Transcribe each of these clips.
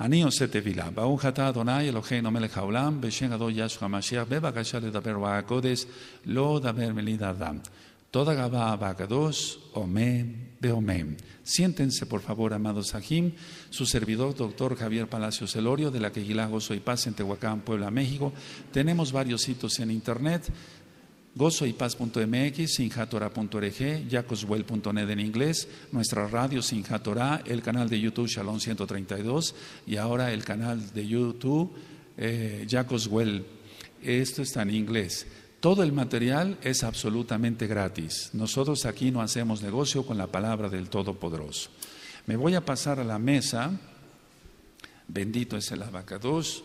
אני עושה תפילה, ברוך אתה אדוני אלוהינו מלך העולם, בשם אדון ישו המשיח, בבקשה לדבר רוח הקודש, לא דבר מליד אדם. Toda Gabá Omem, Beomem. Siéntense, por favor, amados Ajim, su servidor, doctor Javier Palacios Elorio, de la que Gozo y Paz en Tehuacán, Puebla, México. Tenemos varios sitios en internet gozoypaz.mx, sinjatora.org, jacoswell.net en inglés, nuestra radio Sinjatora, el canal de YouTube Shalom 132 y ahora el canal de YouTube eh, Jacoswell. Esto está en inglés. Todo el material es absolutamente gratis. Nosotros aquí no hacemos negocio con la palabra del Todopoderoso. Me voy a pasar a la mesa. Bendito es el abacados.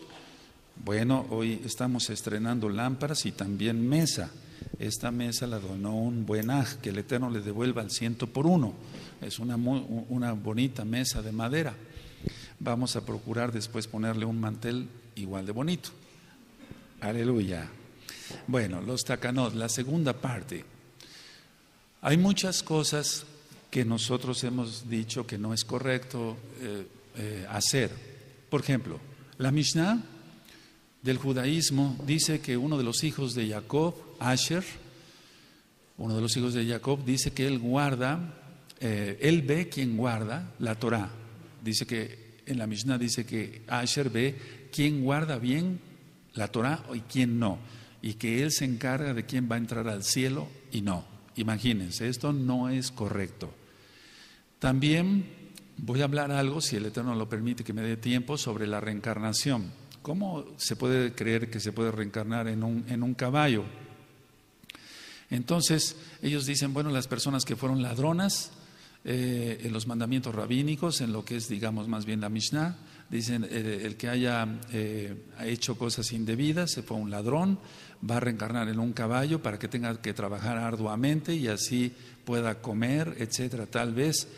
Bueno, hoy estamos estrenando lámparas y también mesa. Esta mesa la donó un buen aj, que el Eterno le devuelva al ciento por uno. Es una, bonita mesa de madera. Vamos a procurar después ponerle un mantel igual de bonito. Aleluya. Bueno, los Takanot, la segunda parte. Hay muchas cosas que nosotros hemos dicho que no es correcto eh, eh, hacer. Por ejemplo, la Mishnah del judaísmo dice que uno de los hijos de Jacob Asher, uno de los hijos de Jacob, dice que él guarda, eh, él ve quien guarda la Torah. Dice que en la Mishnah dice que Asher ve quién guarda bien la Torah y quién no, y que él se encarga de quién va a entrar al cielo y no. Imagínense, esto no es correcto. También voy a hablar algo, si el Eterno lo permite que me dé tiempo, sobre la reencarnación. ¿Cómo se puede creer que se puede reencarnar en un caballo? Entonces, ellos dicen, bueno, las personas que fueron ladronas, eh, en los mandamientos rabínicos, en lo que es, digamos, más bien la Mishnah, dicen, eh, el que haya eh, hecho cosas indebidas, se fue un ladrón, va a reencarnar en un caballo para que tenga que trabajar arduamente y así pueda comer, etcétera. Tal vez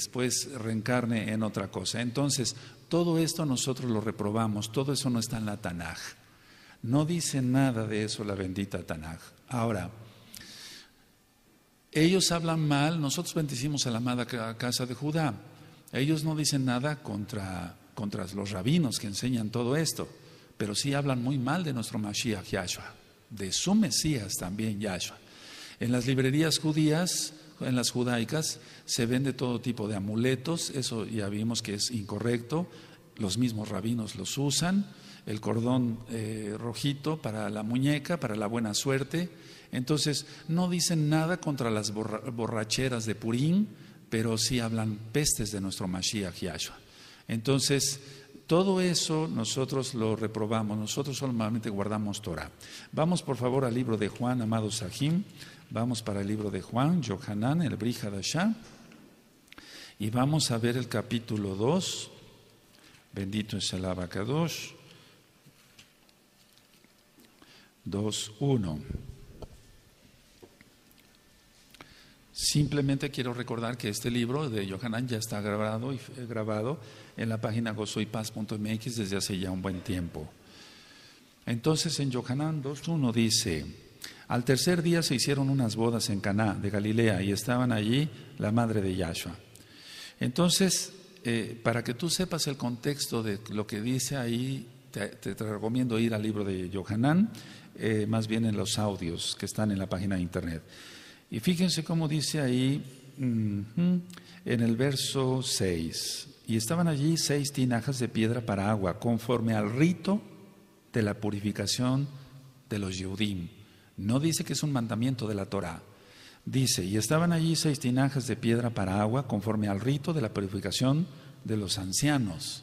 después reencarne en otra cosa. Entonces, todo esto nosotros lo reprobamos, todo eso no está en la Tanaj. No dice nada de eso la bendita Tanaj. Ahora, ellos hablan mal, nosotros bendecimos a la amada casa de Judá. Ellos no dicen nada contra, contra los rabinos que enseñan todo esto, pero sí hablan muy mal de nuestro Mashiach Yahshua, de su Mesías también Yahshua. En las librerías judías, en las judaicas, se vende todo tipo de amuletos, eso ya vimos que es incorrecto, los mismos rabinos los usan el cordón eh, rojito para la muñeca, para la buena suerte. Entonces, no dicen nada contra las borracheras de Purín, pero sí hablan pestes de nuestro Mashiach Yahshua. Entonces, todo eso nosotros lo reprobamos, nosotros solamente guardamos Torah. Vamos por favor al libro de Juan, amado Sahim. Vamos para el libro de Juan, Yohanan, el Brihadashah. Y vamos a ver el capítulo 2. Bendito es el Abacadosh. 2.1. Simplemente quiero recordar que este libro de Yohanan ya está grabado, y, grabado en la página gozoypaz.mx desde hace ya un buen tiempo. Entonces en Johanan 2.1 dice, al tercer día se hicieron unas bodas en Caná de Galilea y estaban allí la madre de Yahshua. Entonces, eh, para que tú sepas el contexto de lo que dice ahí, te, recomiendo ir al libro de Yohanan eh, más bien en los audios que están en la página de internet. Y fíjense cómo dice ahí en el verso 6, y estaban allí seis tinajas de piedra para agua, conforme al rito de la purificación de los yudim No dice que es un mandamiento de la Torá. Dice, y estaban allí seis tinajas de piedra para agua, conforme al rito de la purificación de los ancianos,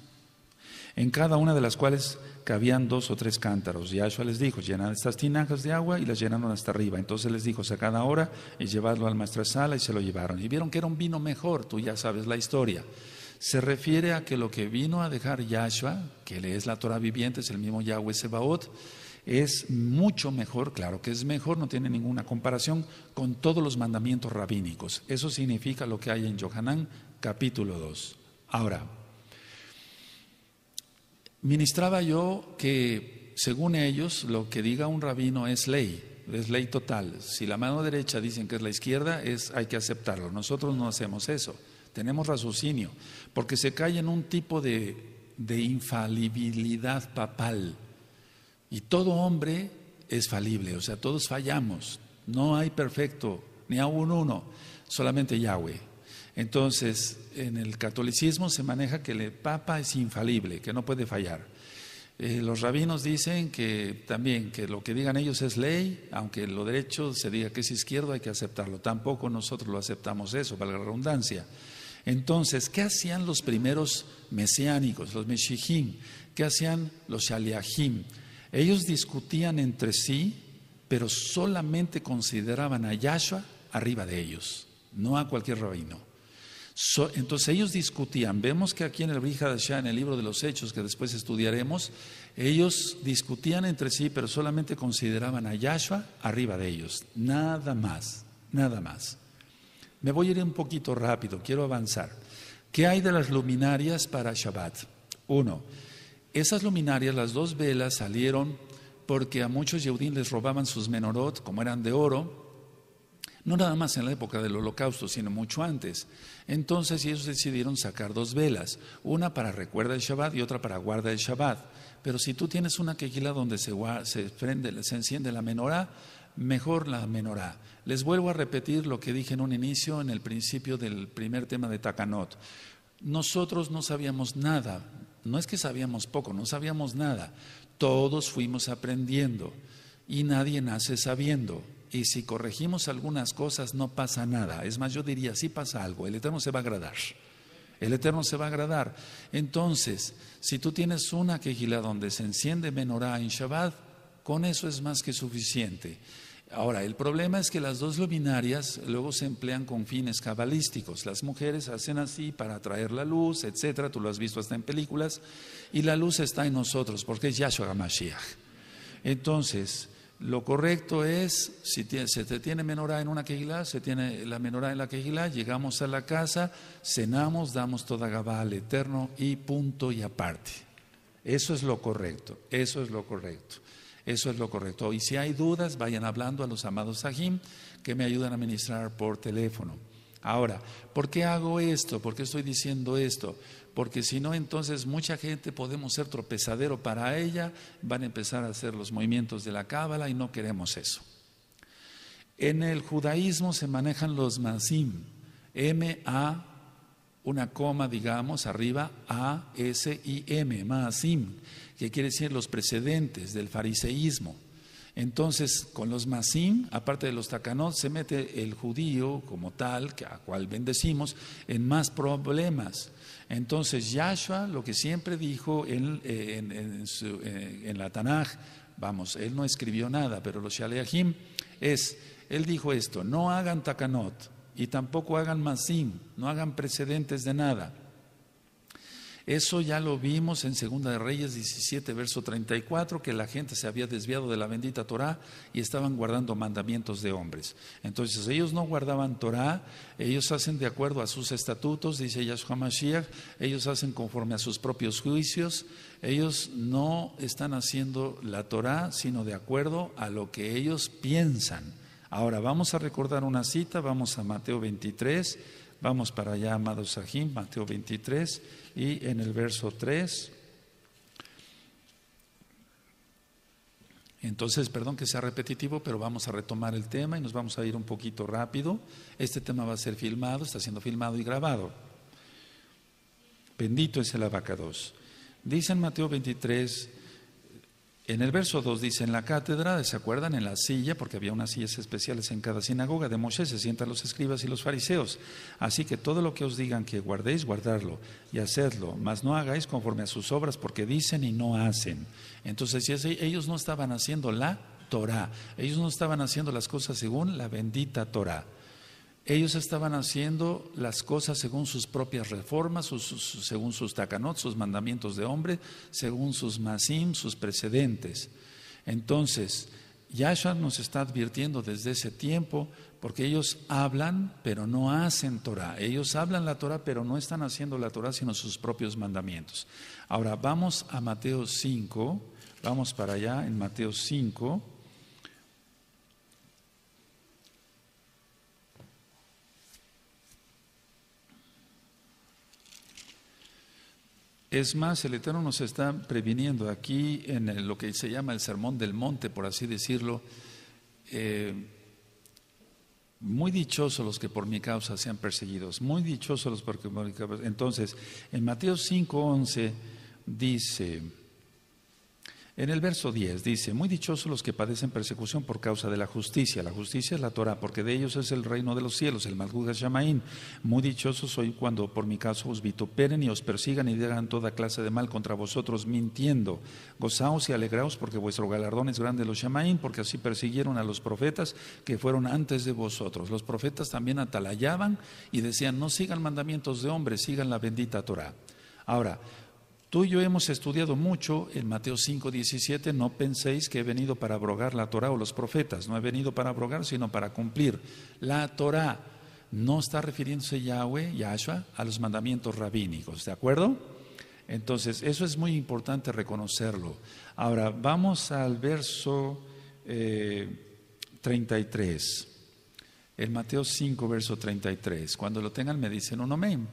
en cada una de las cuales cabían dos o tres cántaros. Y Yahshua les dijo, llenan estas tinajas de agua y las llenaron hasta arriba. Entonces les dijo, sacad ahora y llevadlo al sala y se lo llevaron. Y vieron que era un vino mejor, tú ya sabes la historia. Se refiere a que lo que vino a dejar Yahshua, que le es la Torah viviente, es el mismo Yahweh Sebaot, es mucho mejor, claro que es mejor, no tiene ninguna comparación con todos los mandamientos rabínicos. Eso significa lo que hay en Yohanan capítulo 2. Ahora, Ministraba yo que, según ellos, lo que diga un rabino es ley, es ley total. Si la mano derecha dicen que es la izquierda, es, hay que aceptarlo. Nosotros no hacemos eso, tenemos raciocinio, porque se cae en un tipo de, de infalibilidad papal. Y todo hombre es falible, o sea, todos fallamos, no hay perfecto, ni aún uno, solamente Yahweh. Entonces, en el catolicismo se maneja que el Papa es infalible, que no puede fallar. Eh, los rabinos dicen que también que lo que digan ellos es ley, aunque lo derecho se diga que es izquierdo, hay que aceptarlo. Tampoco nosotros lo aceptamos eso, valga la redundancia. Entonces, ¿qué hacían los primeros mesiánicos, los meshijim? ¿Qué hacían los shaliahim? Ellos discutían entre sí, pero solamente consideraban a Yahshua arriba de ellos, no a cualquier rabino entonces ellos discutían, vemos que aquí en el Brihadashá, en el libro de los Hechos, que después estudiaremos, ellos discutían entre sí, pero solamente consideraban a Yahshua arriba de ellos, nada más, nada más. Me voy a ir un poquito rápido, quiero avanzar. ¿Qué hay de las luminarias para Shabbat? Uno, esas luminarias, las dos velas, salieron porque a muchos Yehudim les robaban sus menorot, como eran de oro, no nada más en la época del holocausto, sino mucho antes. Entonces ellos decidieron sacar dos velas, una para recuerda el Shabbat y otra para guarda el Shabbat. Pero si tú tienes una quejila donde se, se, prende, se enciende la menorá, mejor la menorá. Les vuelvo a repetir lo que dije en un inicio, en el principio del primer tema de Takanot. Nosotros no sabíamos nada, no es que sabíamos poco, no sabíamos nada. Todos fuimos aprendiendo y nadie nace sabiendo y si corregimos algunas cosas no pasa nada. Es más, yo diría, sí pasa algo, el Eterno se va a agradar. El Eterno se va a agradar. Entonces, si tú tienes una quejila donde se enciende menorá en Shabbat, con eso es más que suficiente. Ahora, el problema es que las dos luminarias luego se emplean con fines cabalísticos. Las mujeres hacen así para atraer la luz, etcétera. Tú lo has visto hasta en películas. Y la luz está en nosotros, porque es Yahshua Mashiach. Entonces, lo correcto es, si se tiene menorá en una quejilá, se tiene la menorá en la quejilá, llegamos a la casa, cenamos, damos toda gabá al Eterno y punto y aparte. Eso es lo correcto, eso es lo correcto, eso es lo correcto. Y si hay dudas, vayan hablando a los amados Sahim que me ayudan a ministrar por teléfono. Ahora, ¿por qué hago esto? ¿Por qué estoy diciendo esto? porque si no, entonces mucha gente podemos ser tropezadero para ella, van a empezar a hacer los movimientos de la cábala y no queremos eso. En el judaísmo se manejan los masim, M A una coma, digamos, arriba A S I M, masim, que quiere decir los precedentes del fariseísmo. Entonces, con los masim, aparte de los tacanot, se mete el judío como tal, a cual bendecimos, en más problemas. Entonces Yahshua, lo que siempre dijo eh, eh, en, la Tanaj, vamos, él no escribió nada, pero los Shaleahim es, él dijo esto, no hagan takanot y tampoco hagan masim, no hagan precedentes de nada. Eso ya lo vimos en Segunda de Reyes 17, verso 34, que la gente se había desviado de la bendita Torá y estaban guardando mandamientos de hombres. Entonces ellos no guardaban Torá, ellos hacen de acuerdo a sus estatutos, dice Yahshua Mashiach, ellos hacen conforme a sus propios juicios, ellos no están haciendo la Torá, sino de acuerdo a lo que ellos piensan. Ahora vamos a recordar una cita, vamos a Mateo 23 Vamos para allá, amados Sahim, Mateo 23 y en el verso 3. Entonces, perdón que sea repetitivo, pero vamos a retomar el tema y nos vamos a ir un poquito rápido. Este tema va a ser filmado, está siendo filmado y grabado. Bendito es el abacados. Dice en Mateo 23, en el verso 2 dice, en la cátedra, ¿se acuerdan? En la silla, porque había unas sillas especiales en cada sinagoga de Moshe, se sientan los escribas y los fariseos. Así que todo lo que os digan que guardéis, guardarlo y hacedlo, mas no hagáis conforme a sus obras, porque dicen y no hacen. Entonces, si ellos no estaban haciendo la Torah, ellos no estaban haciendo las cosas según la bendita Torah. Ellos estaban haciendo las cosas según sus propias reformas, según sus takanot, sus mandamientos de hombre, según sus masim, sus precedentes. Entonces, Yahshua nos está advirtiendo desde ese tiempo, porque ellos hablan, pero no hacen Torah. Ellos hablan la Torah, pero no están haciendo la Torah, sino sus propios mandamientos. Ahora, vamos a Mateo 5, vamos para allá en Mateo 5. Es más, el Eterno nos está previniendo aquí en lo que se llama el Sermón del Monte, por así decirlo. Eh, muy dichosos los que por mi causa sean perseguidos, muy dichosos los que por mi causa. Entonces, en Mateo 5:11 dice, en el verso 10 dice, muy dichosos los que padecen persecución por causa de la justicia. La justicia es la Torah, porque de ellos es el reino de los cielos, el Malhud Shamaín. Muy dichosos soy cuando por mi caso os vituperen y os persigan y digan toda clase de mal contra vosotros, mintiendo. Gozaos y alegraos porque vuestro galardón es grande los Shamaín, porque así persiguieron a los profetas que fueron antes de vosotros. Los profetas también atalayaban y decían, no sigan mandamientos de hombres, sigan la bendita Torah. Ahora, Tú y yo hemos estudiado mucho en Mateo 5, 17, no penséis que he venido para abrogar la Torah o los profetas, no he venido para abrogar, sino para cumplir. La Torah no está refiriéndose Yahweh, Yahshua, a los mandamientos rabínicos, ¿de acuerdo? Entonces, eso es muy importante reconocerlo. Ahora, vamos al verso 33. Eh, El Mateo 5, verso 33. Cuando lo tengan, me dicen un amén.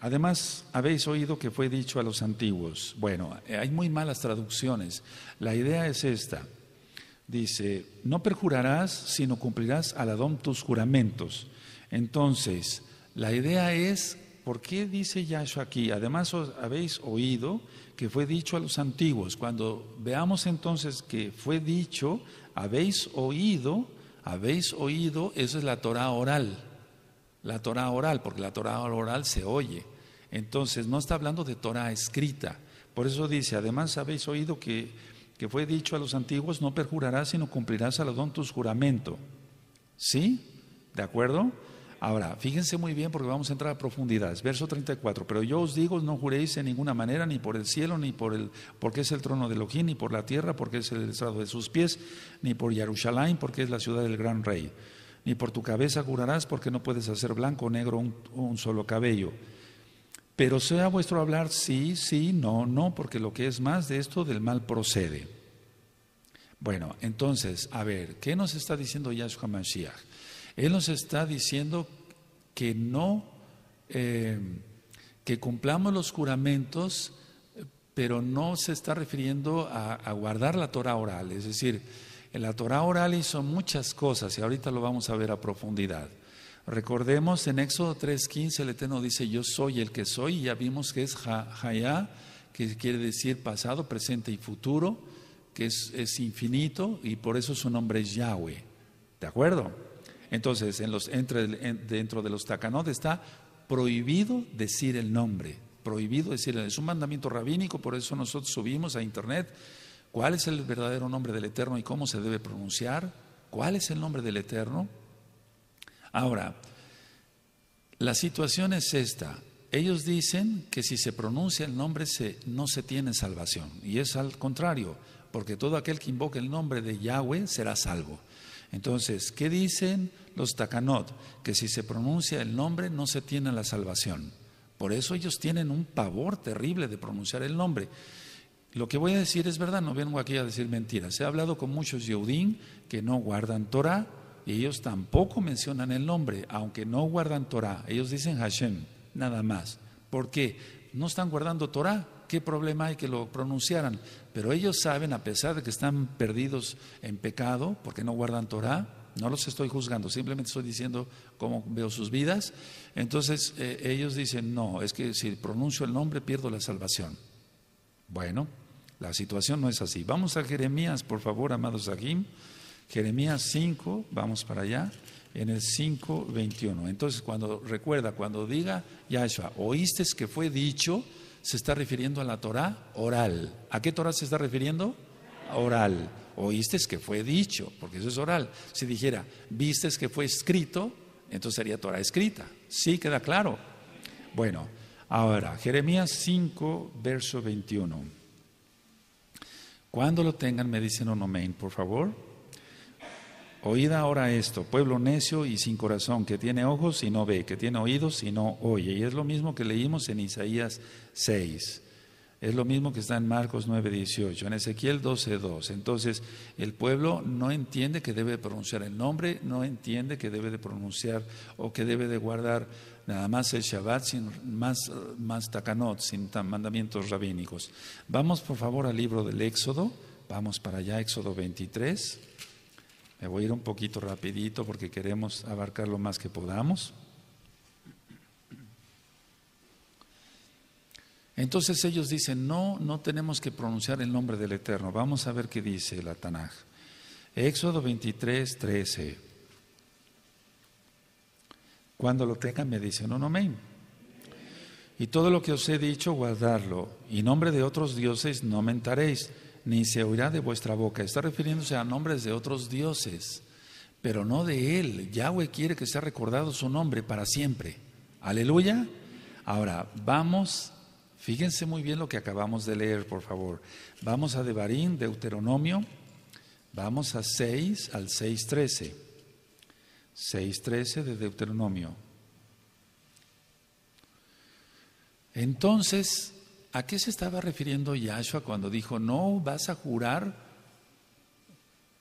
Además, habéis oído que fue dicho a los antiguos. Bueno, hay muy malas traducciones. La idea es esta. Dice, no perjurarás, sino cumplirás al Adón tus juramentos. Entonces, la idea es, ¿por qué dice Yahshua aquí? Además, habéis oído que fue dicho a los antiguos. Cuando veamos entonces que fue dicho, habéis oído, habéis oído, eso es la Torah oral la Torah oral, porque la Torah oral se oye. Entonces, no está hablando de Torah escrita. Por eso dice, además habéis oído que, que fue dicho a los antiguos, no perjurarás, sino cumplirás a los don tus juramento. ¿Sí? ¿De acuerdo? Ahora, fíjense muy bien porque vamos a entrar a profundidades. Verso 34. Pero yo os digo, no juréis de ninguna manera, ni por el cielo, ni por el, porque es el trono de Elohim, ni por la tierra, porque es el estrado de sus pies, ni por Jerusalén, porque es la ciudad del gran rey ni por tu cabeza curarás, porque no puedes hacer blanco o negro un, solo cabello. Pero sea vuestro hablar sí, sí, no, no, porque lo que es más de esto del mal procede. Bueno, entonces, a ver, ¿qué nos está diciendo Yahshua Mashiach? Él nos está diciendo que no, eh, que cumplamos los juramentos, pero no se está refiriendo a, a guardar la Torah oral, es decir, la Torah oral hizo muchas cosas y ahorita lo vamos a ver a profundidad. Recordemos en Éxodo 3:15 el Eterno dice, yo soy el que soy, y ya vimos que es Hayá, que quiere decir pasado, presente y futuro, que es, infinito y por eso su nombre es Yahweh. ¿De acuerdo? Entonces, entre, dentro de los takanot está prohibido decir el nombre, prohibido decir, es un mandamiento rabínico, por eso nosotros subimos a internet cuál es el verdadero nombre del Eterno y cómo se debe pronunciar, cuál es el nombre del Eterno. Ahora, la situación es esta. Ellos dicen que si se pronuncia el nombre se, no se tiene salvación. Y es al contrario, porque todo aquel que invoque el nombre de Yahweh será salvo. Entonces, ¿qué dicen los Takanot? Que si se pronuncia el nombre no se tiene la salvación. Por eso ellos tienen un pavor terrible de pronunciar el nombre. Lo que voy a decir es verdad, no vengo aquí a decir mentiras. He hablado con muchos Yehudim que no guardan Torah y ellos tampoco mencionan el nombre, aunque no guardan Torah. Ellos dicen Hashem, nada más. ¿Por qué? No están guardando Torah. ¿Qué problema hay que lo pronunciaran? Pero ellos saben, a pesar de que están perdidos en pecado, porque no guardan Torah, no los estoy juzgando, simplemente estoy diciendo cómo veo sus vidas. Entonces eh, ellos dicen, no, es que si pronuncio el nombre pierdo la salvación. Bueno, la situación no es así. Vamos a Jeremías, por favor, amados Agim. Jeremías 5, vamos para allá, en el 5, 21. Entonces, cuando recuerda, cuando diga Yahshua, oíste que fue dicho, se está refiriendo a la Torah oral. ¿A qué Torah se está refiriendo? Oral. Oíste que fue dicho, porque eso es oral. Si dijera, viste que fue escrito, entonces sería Torah escrita. ¿Sí queda claro? Bueno, ahora, Jeremías 5, verso 21. Cuando lo tengan, me dicen un amén, por favor. Oíd ahora esto, pueblo necio y sin corazón, que tiene ojos y no ve, que tiene oídos y no oye. Y es lo mismo que leímos en Isaías 6. Es lo mismo que está en Marcos 9, 18, en Ezequiel 12, 2. Entonces, el pueblo no entiende que debe pronunciar el nombre, no entiende que debe de pronunciar o que debe de guardar nada más el Shabbat sin más, más takanot, sin mandamientos rabínicos. Vamos por favor al libro del Éxodo, vamos para allá, Éxodo 23. Me voy a ir un poquito rapidito porque queremos abarcar lo más que podamos. Entonces ellos dicen, no, no tenemos que pronunciar el nombre del Eterno. Vamos a ver qué dice el Tanaj. Éxodo 23, 13. Cuando lo tengan me dicen no me Y todo lo que os he dicho, guardarlo. Y nombre de otros dioses no mentaréis, ni se oirá de vuestra boca. Está refiriéndose a nombres de otros dioses, pero no de él. Yahweh quiere que sea recordado su nombre para siempre. Aleluya. Ahora, vamos, fíjense muy bien lo que acabamos de leer, por favor. Vamos a Devarín, Deuteronomio, vamos a 6 al 13 6.13 de Deuteronomio. Entonces, ¿a qué se estaba refiriendo Yahshua cuando dijo, no vas a jurar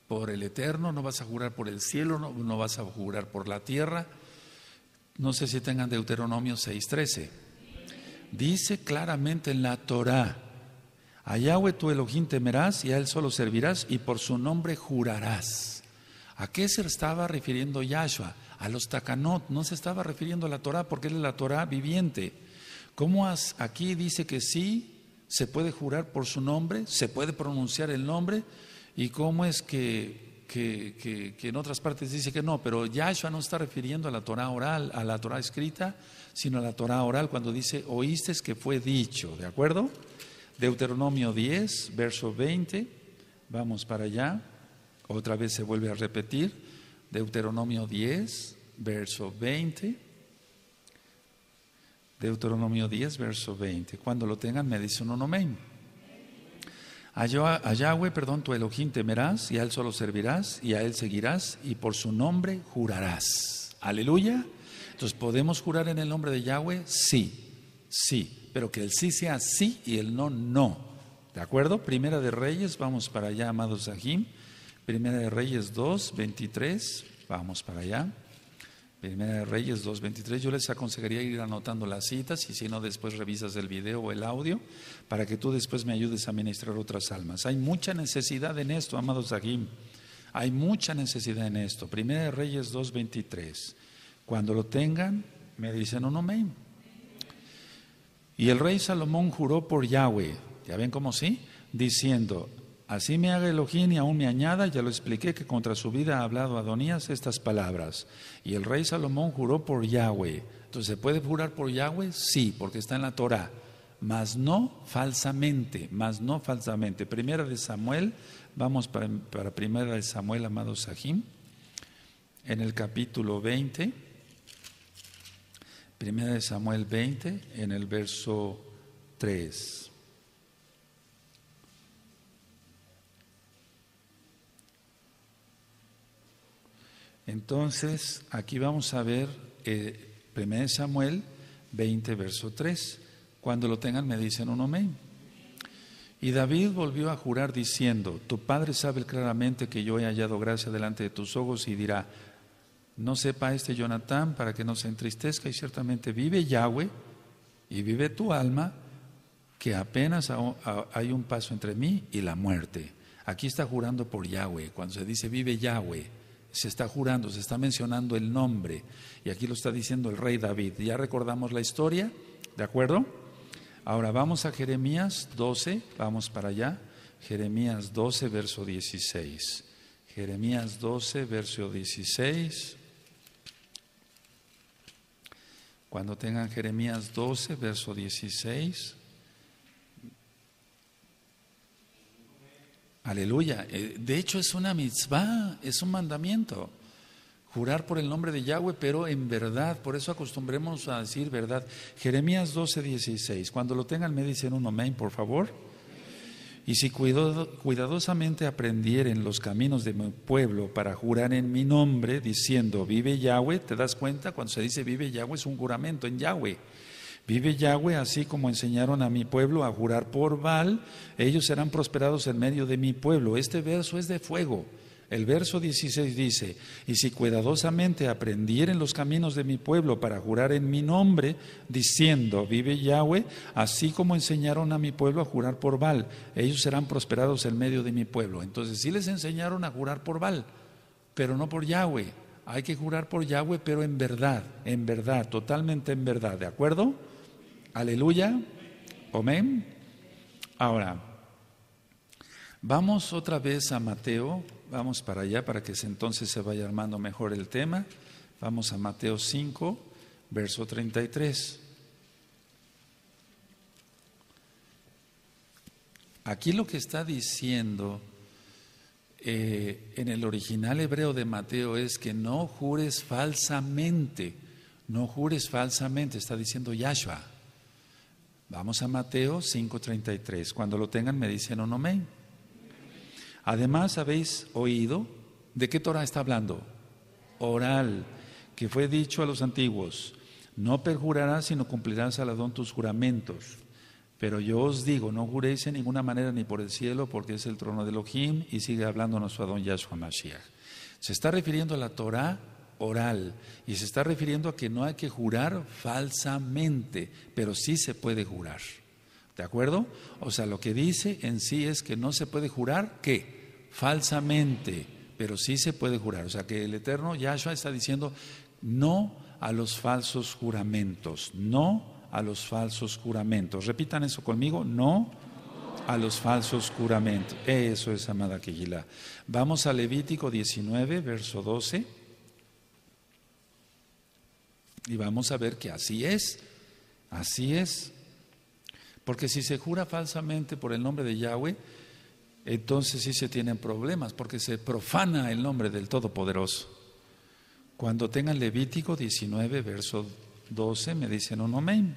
por el eterno, no vas a jurar por el cielo, no, vas a jurar por la tierra? No sé si tengan Deuteronomio 6.13. Dice claramente en la Torah, a Yahweh tu Elohim temerás y a él solo servirás y por su nombre jurarás. ¿A qué se estaba refiriendo Yahshua? A los takanot, no se estaba refiriendo a la Torah porque es la Torah viviente. ¿Cómo aquí dice que sí se puede jurar por su nombre, se puede pronunciar el nombre? ¿Y cómo es que, que, que en otras partes dice que no? Pero Yahshua no está refiriendo a la Torah oral, a la Torah escrita, sino a la Torah oral cuando dice, oíste que fue dicho, ¿de acuerdo? Deuteronomio 10, verso 20, vamos para allá. Otra vez se vuelve a repetir. Deuteronomio 10, verso 20. Deuteronomio 10, verso 20. Cuando lo tengan, me dice un amén. A Yahweh, perdón, tu Elohim temerás y a él solo servirás y a él seguirás y por su nombre jurarás. Aleluya. Entonces, ¿podemos jurar en el nombre de Yahweh? Sí, sí, pero que el sí sea sí y el no, no. ¿De acuerdo? Primera de Reyes, vamos para allá, amados Sahim. Primera de Reyes 2, 23, vamos para allá. Primera de Reyes 2, 23, yo les aconsejaría ir anotando las citas y si no, después revisas el video o el audio para que tú después me ayudes a ministrar otras almas. Hay mucha necesidad en esto, amados aquí, Hay mucha necesidad en esto. Primera de Reyes 2, 23. Cuando lo tengan, me dicen un amén. Y el rey Salomón juró por Yahweh, ya ven cómo sí, diciendo, Así me haga Elohim y aún me añada, ya lo expliqué que contra su vida ha hablado Adonías estas palabras. Y el rey Salomón juró por Yahweh. Entonces, ¿se puede jurar por Yahweh? Sí, porque está en la Torah. Mas no falsamente, mas no falsamente. Primera de Samuel, vamos para, Primera de Samuel, amado Sahim, en el capítulo 20. Primera de Samuel 20, en el verso 3. Entonces, aquí vamos a ver eh, 1 Samuel 20, verso 3. Cuando lo tengan me dicen un amén. Y David volvió a jurar diciendo, tu padre sabe claramente que yo he hallado gracia delante de tus ojos y dirá, no sepa este Jonatán para que no se entristezca y ciertamente vive Yahweh y vive tu alma, que apenas hay un paso entre mí y la muerte. Aquí está jurando por Yahweh, cuando se dice vive Yahweh se está jurando, se está mencionando el nombre. Y aquí lo está diciendo el rey David. Ya recordamos la historia, ¿de acuerdo? Ahora vamos a Jeremías 12, vamos para allá. Jeremías 12, verso 16. Jeremías 12, verso 16. Cuando tengan Jeremías 12, verso 16. Aleluya. Eh, de hecho es una mitzvah, es un mandamiento. Jurar por el nombre de Yahweh, pero en verdad. Por eso acostumbremos a decir verdad. Jeremías 12, 16. Cuando lo tengan me dicen un amén, por favor. Y si cuidadosamente aprendieren los caminos de mi pueblo para jurar en mi nombre, diciendo, vive Yahweh, ¿te das cuenta? Cuando se dice vive Yahweh es un juramento en Yahweh. Vive Yahweh, así como enseñaron a mi pueblo a jurar por Baal, ellos serán prosperados en medio de mi pueblo. Este verso es de fuego. El verso 16 dice, y si cuidadosamente aprendieren los caminos de mi pueblo para jurar en mi nombre, diciendo, vive Yahweh, así como enseñaron a mi pueblo a jurar por Baal, ellos serán prosperados en medio de mi pueblo. Entonces sí les enseñaron a jurar por Baal, pero no por Yahweh. Hay que jurar por Yahweh, pero en verdad, en verdad, totalmente en verdad, ¿de acuerdo? Aleluya. Amén. Ahora, vamos otra vez a Mateo, vamos para allá para que entonces se vaya armando mejor el tema. Vamos a Mateo 5, verso 33. Aquí lo que está diciendo eh, en el original hebreo de Mateo es que no jures falsamente, no jures falsamente, está diciendo Yahshua. Vamos a Mateo 5:33. Cuando lo tengan me dicen un me. Además habéis oído de qué Torah está hablando. Oral, que fue dicho a los antiguos, no perjurarás sino cumplirás al Adón tus juramentos. Pero yo os digo, no juréis en ninguna manera ni por el cielo, porque es el trono de Elohim y sigue hablándonos su Adón Yahshua Mashiach. Se está refiriendo a la Torah oral y se está refiriendo a que no hay que jurar falsamente, pero sí se puede jurar. ¿De acuerdo? O sea, lo que dice en sí es que no se puede jurar ¿qué? falsamente, pero sí se puede jurar. O sea, que el Eterno Yahshua está diciendo no a los falsos juramentos, no a los falsos juramentos. Repitan eso conmigo, no a los falsos juramentos. Eso es, amada Kigila. Vamos a Levítico 19, verso 12. Y vamos a ver que así es, así es. Porque si se jura falsamente por el nombre de Yahweh, entonces sí se tienen problemas, porque se profana el nombre del Todopoderoso. Cuando tengan Levítico 19, verso 12, me dicen un amén.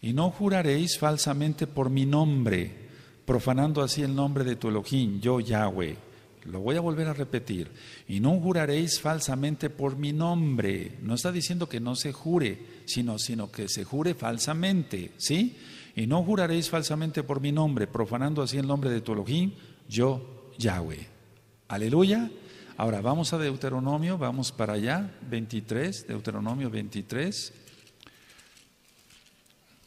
Y no juraréis falsamente por mi nombre, profanando así el nombre de tu Elohim, yo Yahweh. Lo voy a volver a repetir. Y no juraréis falsamente por mi nombre. No está diciendo que no se jure, sino, sino que se jure falsamente. ¿Sí? Y no juraréis falsamente por mi nombre, profanando así el nombre de tu Elohim, yo, Yahweh. Aleluya. Ahora vamos a Deuteronomio, vamos para allá, 23, Deuteronomio 23.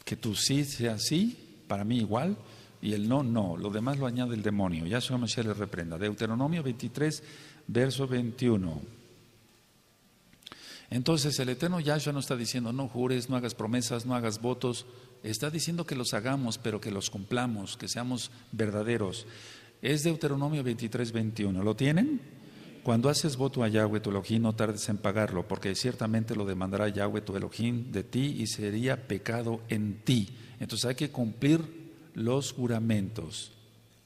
Que tú sí sea así, para mí igual y el no, no. Lo demás lo añade el demonio. Ya su le reprenda. Deuteronomio 23, verso 21. Entonces el Eterno Yahshua no está diciendo no jures, no hagas promesas, no hagas votos. Está diciendo que los hagamos, pero que los cumplamos, que seamos verdaderos. Es Deuteronomio 23, 21. ¿Lo tienen? Cuando haces voto a Yahweh tu Elohim, no tardes en pagarlo, porque ciertamente lo demandará Yahweh tu Elohim de ti y sería pecado en ti. Entonces hay que cumplir los juramentos.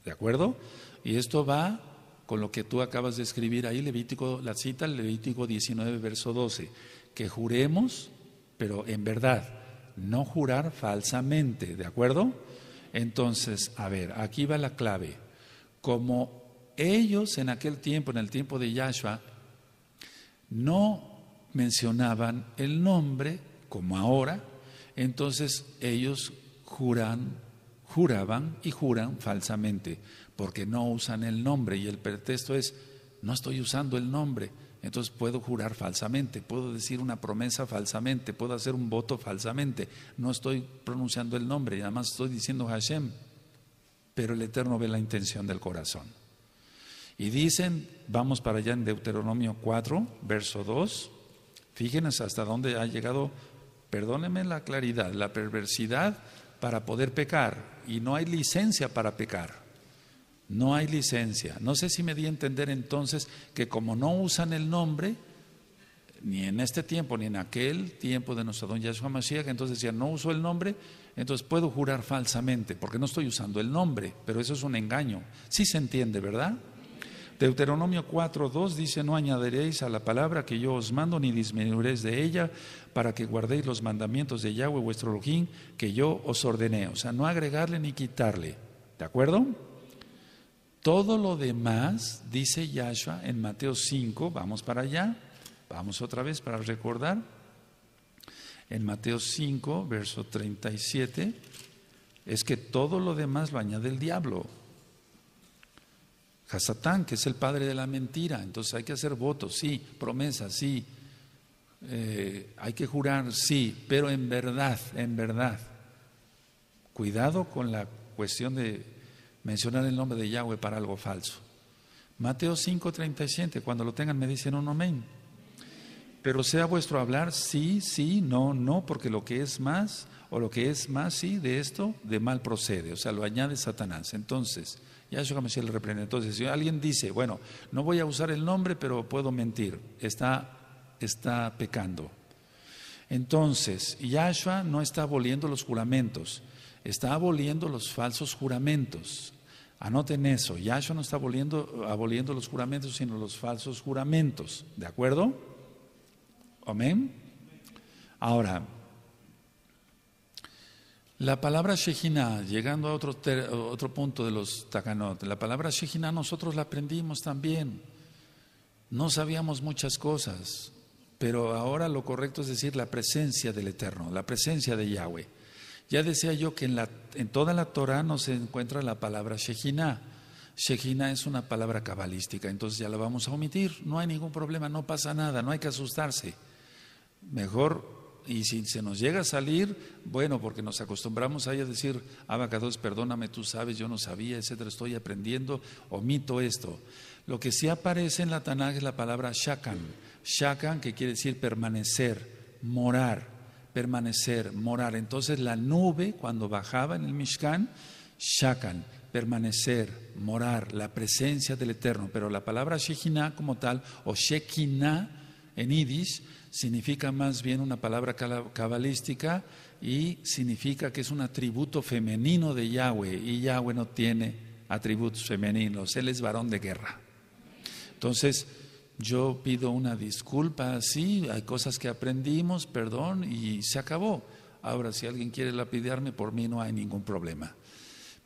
¿De acuerdo? Y esto va con lo que tú acabas de escribir ahí, Levítico, la cita, Levítico 19, verso 12, que juremos, pero en verdad, no jurar falsamente, ¿de acuerdo? Entonces, a ver, aquí va la clave. Como ellos en aquel tiempo, en el tiempo de Yahshua, no mencionaban el nombre como ahora, entonces ellos juran juraban y juran falsamente, porque no usan el nombre y el pretexto es, no estoy usando el nombre, entonces puedo jurar falsamente, puedo decir una promesa falsamente, puedo hacer un voto falsamente, no estoy pronunciando el nombre y además estoy diciendo Hashem, pero el Eterno ve la intención del corazón. Y dicen, vamos para allá en Deuteronomio 4, verso 2, fíjense hasta dónde ha llegado, perdónenme la claridad, la perversidad para poder pecar y no hay licencia para pecar. No hay licencia. No sé si me di a entender entonces que como no usan el nombre, ni en este tiempo, ni en aquel tiempo de nuestro don Yahshua que entonces decían, no uso el nombre, entonces puedo jurar falsamente, porque no estoy usando el nombre, pero eso es un engaño. Sí se entiende, ¿verdad? Deuteronomio 4, 2 dice, no añadiréis a la palabra que yo os mando, ni disminuiréis de ella, para que guardéis los mandamientos de Yahweh vuestro Elohim, que yo os ordené. O sea, no agregarle ni quitarle. ¿De acuerdo? Todo lo demás, dice Yahshua en Mateo 5, vamos para allá, vamos otra vez para recordar, en Mateo 5, verso 37, es que todo lo demás lo añade el diablo satán que es el padre de la mentira. Entonces hay que hacer votos, sí, promesas, sí. Eh, hay que jurar, sí, pero en verdad, en verdad. Cuidado con la cuestión de mencionar el nombre de Yahweh para algo falso. Mateo 5:37, cuando lo tengan me dicen un amén. Pero sea vuestro hablar sí, sí, no, no, porque lo que es más o lo que es más sí de esto, de mal procede. O sea, lo añade Satanás. Entonces, Yahshua Mashiach le reprende. Entonces, si alguien dice, bueno, no voy a usar el nombre, pero puedo mentir, está, está pecando. Entonces, Yahshua no está aboliendo los juramentos, está aboliendo los falsos juramentos. Anoten eso, Yahshua no está aboliendo, aboliendo los juramentos, sino los falsos juramentos. ¿De acuerdo? Amén. Ahora, la palabra Shekinah, llegando a otro, otro punto de los Takanot, la palabra Shekinah nosotros la aprendimos también. No sabíamos muchas cosas, pero ahora lo correcto es decir la presencia del Eterno, la presencia de Yahweh. Ya decía yo que en, la, en toda la Torah no se encuentra la palabra Shekinah. Shekinah es una palabra cabalística, entonces ya la vamos a omitir. No hay ningún problema, no pasa nada, no hay que asustarse. Mejor y si se nos llega a salir, bueno, porque nos acostumbramos a ella decir, abacados, perdóname, tú sabes, yo no sabía, etcétera, estoy aprendiendo, omito esto. Lo que sí aparece en la Tanaj es la palabra shakan, shakan que quiere decir permanecer, morar, permanecer, morar. Entonces la nube cuando bajaba en el Mishkan, shakan, permanecer, morar, la presencia del Eterno. Pero la palabra Shekinah como tal, o Shekinah en Yiddish, significa más bien una palabra cabalística y significa que es un atributo femenino de Yahweh y Yahweh no tiene atributos femeninos, él es varón de guerra. Entonces, yo pido una disculpa, sí, hay cosas que aprendimos, perdón, y se acabó. Ahora, si alguien quiere lapidarme, por mí no hay ningún problema.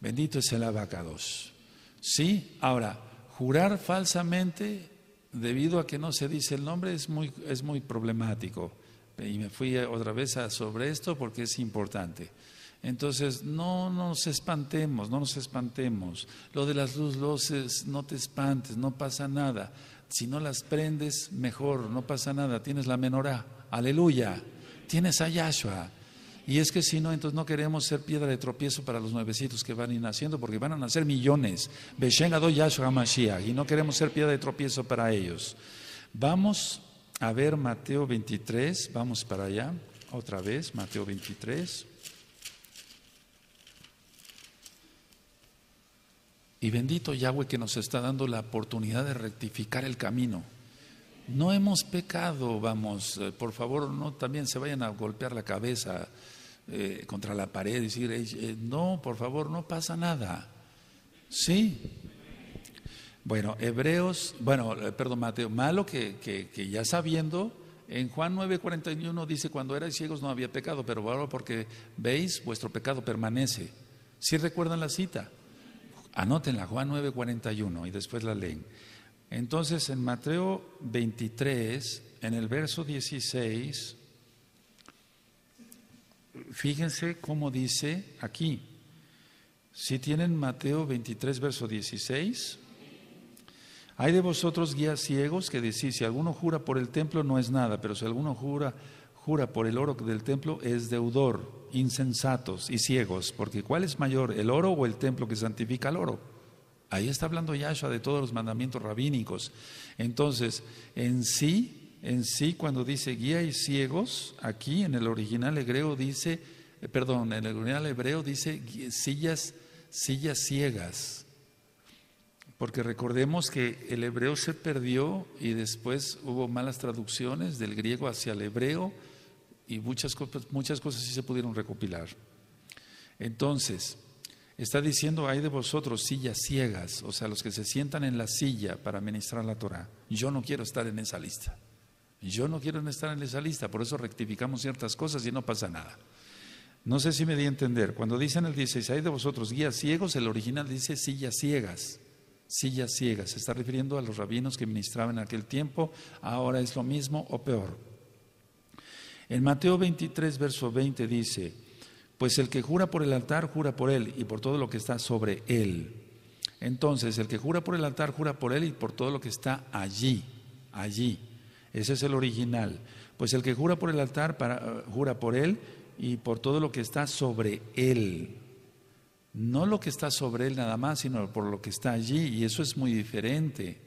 Bendito es el abacados. Sí, ahora, jurar falsamente debido a que no se dice el nombre, es muy, es muy problemático. Y me fui otra vez a sobre esto porque es importante. Entonces, no nos espantemos, no nos espantemos. Lo de las luz luces, no te espantes, no pasa nada. Si no las prendes, mejor, no pasa nada. Tienes la menorá, aleluya. Tienes a Yahshua. Y es que si no, entonces no queremos ser piedra de tropiezo para los nuevecitos que van a ir naciendo, porque van a nacer millones. Y no queremos ser piedra de tropiezo para ellos. Vamos a ver Mateo 23. Vamos para allá. Otra vez, Mateo 23. Y bendito Yahweh que nos está dando la oportunidad de rectificar el camino. No hemos pecado, vamos, eh, por favor, no también se vayan a golpear la cabeza eh, contra la pared, decir, eh, no, por favor, no pasa nada. ¿Sí? Bueno, Hebreos, bueno, eh, perdón, Mateo, malo que, ya sabiendo, en Juan 9:41 dice, cuando erais ciegos no había pecado, pero ahora porque veis, vuestro pecado permanece. ¿Sí recuerdan la cita? Anótenla, Juan 9:41, y después la leen. Entonces, en Mateo 23, en el verso 16, Fíjense cómo dice aquí. Si tienen Mateo 23, verso 16, hay de vosotros guías ciegos que decís, si alguno jura por el templo no es nada, pero si alguno jura, jura por el oro del templo es deudor, insensatos y ciegos, porque ¿cuál es mayor, el oro o el templo que santifica el oro? Ahí está hablando Yahshua de todos los mandamientos rabínicos. Entonces, en sí en sí, cuando dice guía y ciegos, aquí en el original hebreo dice, eh, perdón, en el original hebreo dice sillas, sillas ciegas. Porque recordemos que el hebreo se perdió y después hubo malas traducciones del griego hacia el hebreo y muchas, pues, muchas cosas sí se pudieron recopilar. Entonces, está diciendo, hay de vosotros sillas ciegas, o sea, los que se sientan en la silla para ministrar la Torah. Yo no quiero estar en esa lista. Yo no quiero estar en esa lista, por eso rectificamos ciertas cosas y no pasa nada. No sé si me di a entender. Cuando dicen el 16, de vosotros guías ciegos, el original dice sillas ciegas. Sillas ciegas. Se está refiriendo a los rabinos que ministraban en aquel tiempo. Ahora es lo mismo o peor. En Mateo 23, verso 20 dice, pues el que jura por el altar, jura por él y por todo lo que está sobre él. Entonces, el que jura por el altar, jura por él y por todo lo que está allí, allí. Ese es el original. Pues el que jura por el altar, para, eh, jura por él y por todo lo que está sobre él. No lo que está sobre él nada más, sino por lo que está allí. Y eso es muy diferente.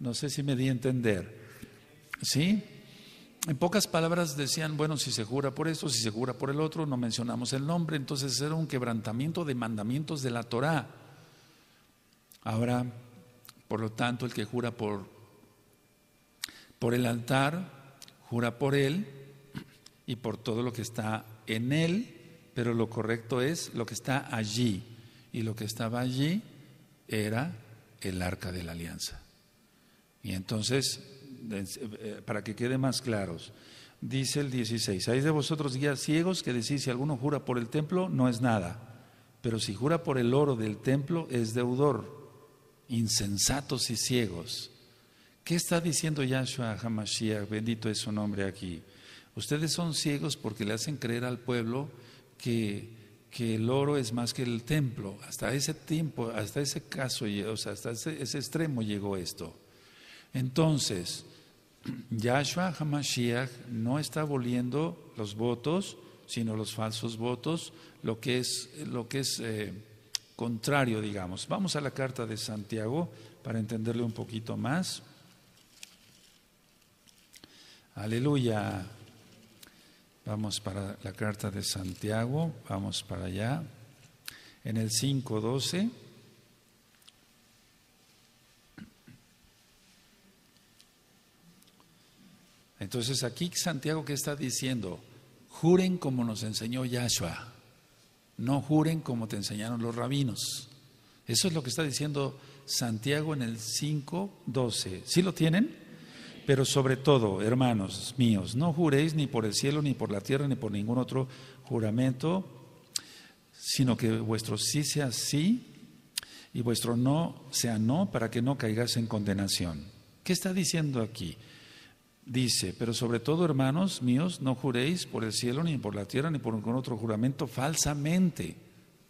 No sé si me di a entender. ¿Sí? En pocas palabras decían, bueno, si se jura por esto, si se jura por el otro, no mencionamos el nombre, entonces era un quebrantamiento de mandamientos de la Torá. Ahora, por lo tanto, el que jura por por el altar, jura por él y por todo lo que está en él, pero lo correcto es lo que está allí. Y lo que estaba allí era el arca de la alianza. Y entonces, eh, para que quede más claros, dice el 16, hay de vosotros guías ciegos que decís, si alguno jura por el templo, no es nada, pero si jura por el oro del templo, es deudor, insensatos y ciegos. ¿Qué está diciendo Yahshua Hamashiach? Bendito es su nombre aquí. Ustedes son ciegos porque le hacen creer al pueblo que, que el oro es más que el templo. Hasta ese tiempo, hasta ese caso, o hasta ese, extremo llegó esto. Entonces, Yahshua Hamashiach no está aboliendo los votos, sino los falsos votos, lo que es, lo que es eh, contrario, digamos. Vamos a la carta de Santiago para entenderle un poquito más. Aleluya. Vamos para la carta de Santiago, vamos para allá. En el 5.12. Entonces aquí Santiago que está diciendo, juren como nos enseñó Yahshua, no juren como te enseñaron los rabinos. Eso es lo que está diciendo Santiago en el 5.12. ¿Sí lo tienen? Pero sobre todo, hermanos míos, no juréis ni por el cielo, ni por la tierra, ni por ningún otro juramento, sino que vuestro sí sea sí y vuestro no sea no, para que no caigas en condenación. ¿Qué está diciendo aquí? Dice, pero sobre todo, hermanos míos, no juréis por el cielo, ni por la tierra, ni por ningún otro juramento falsamente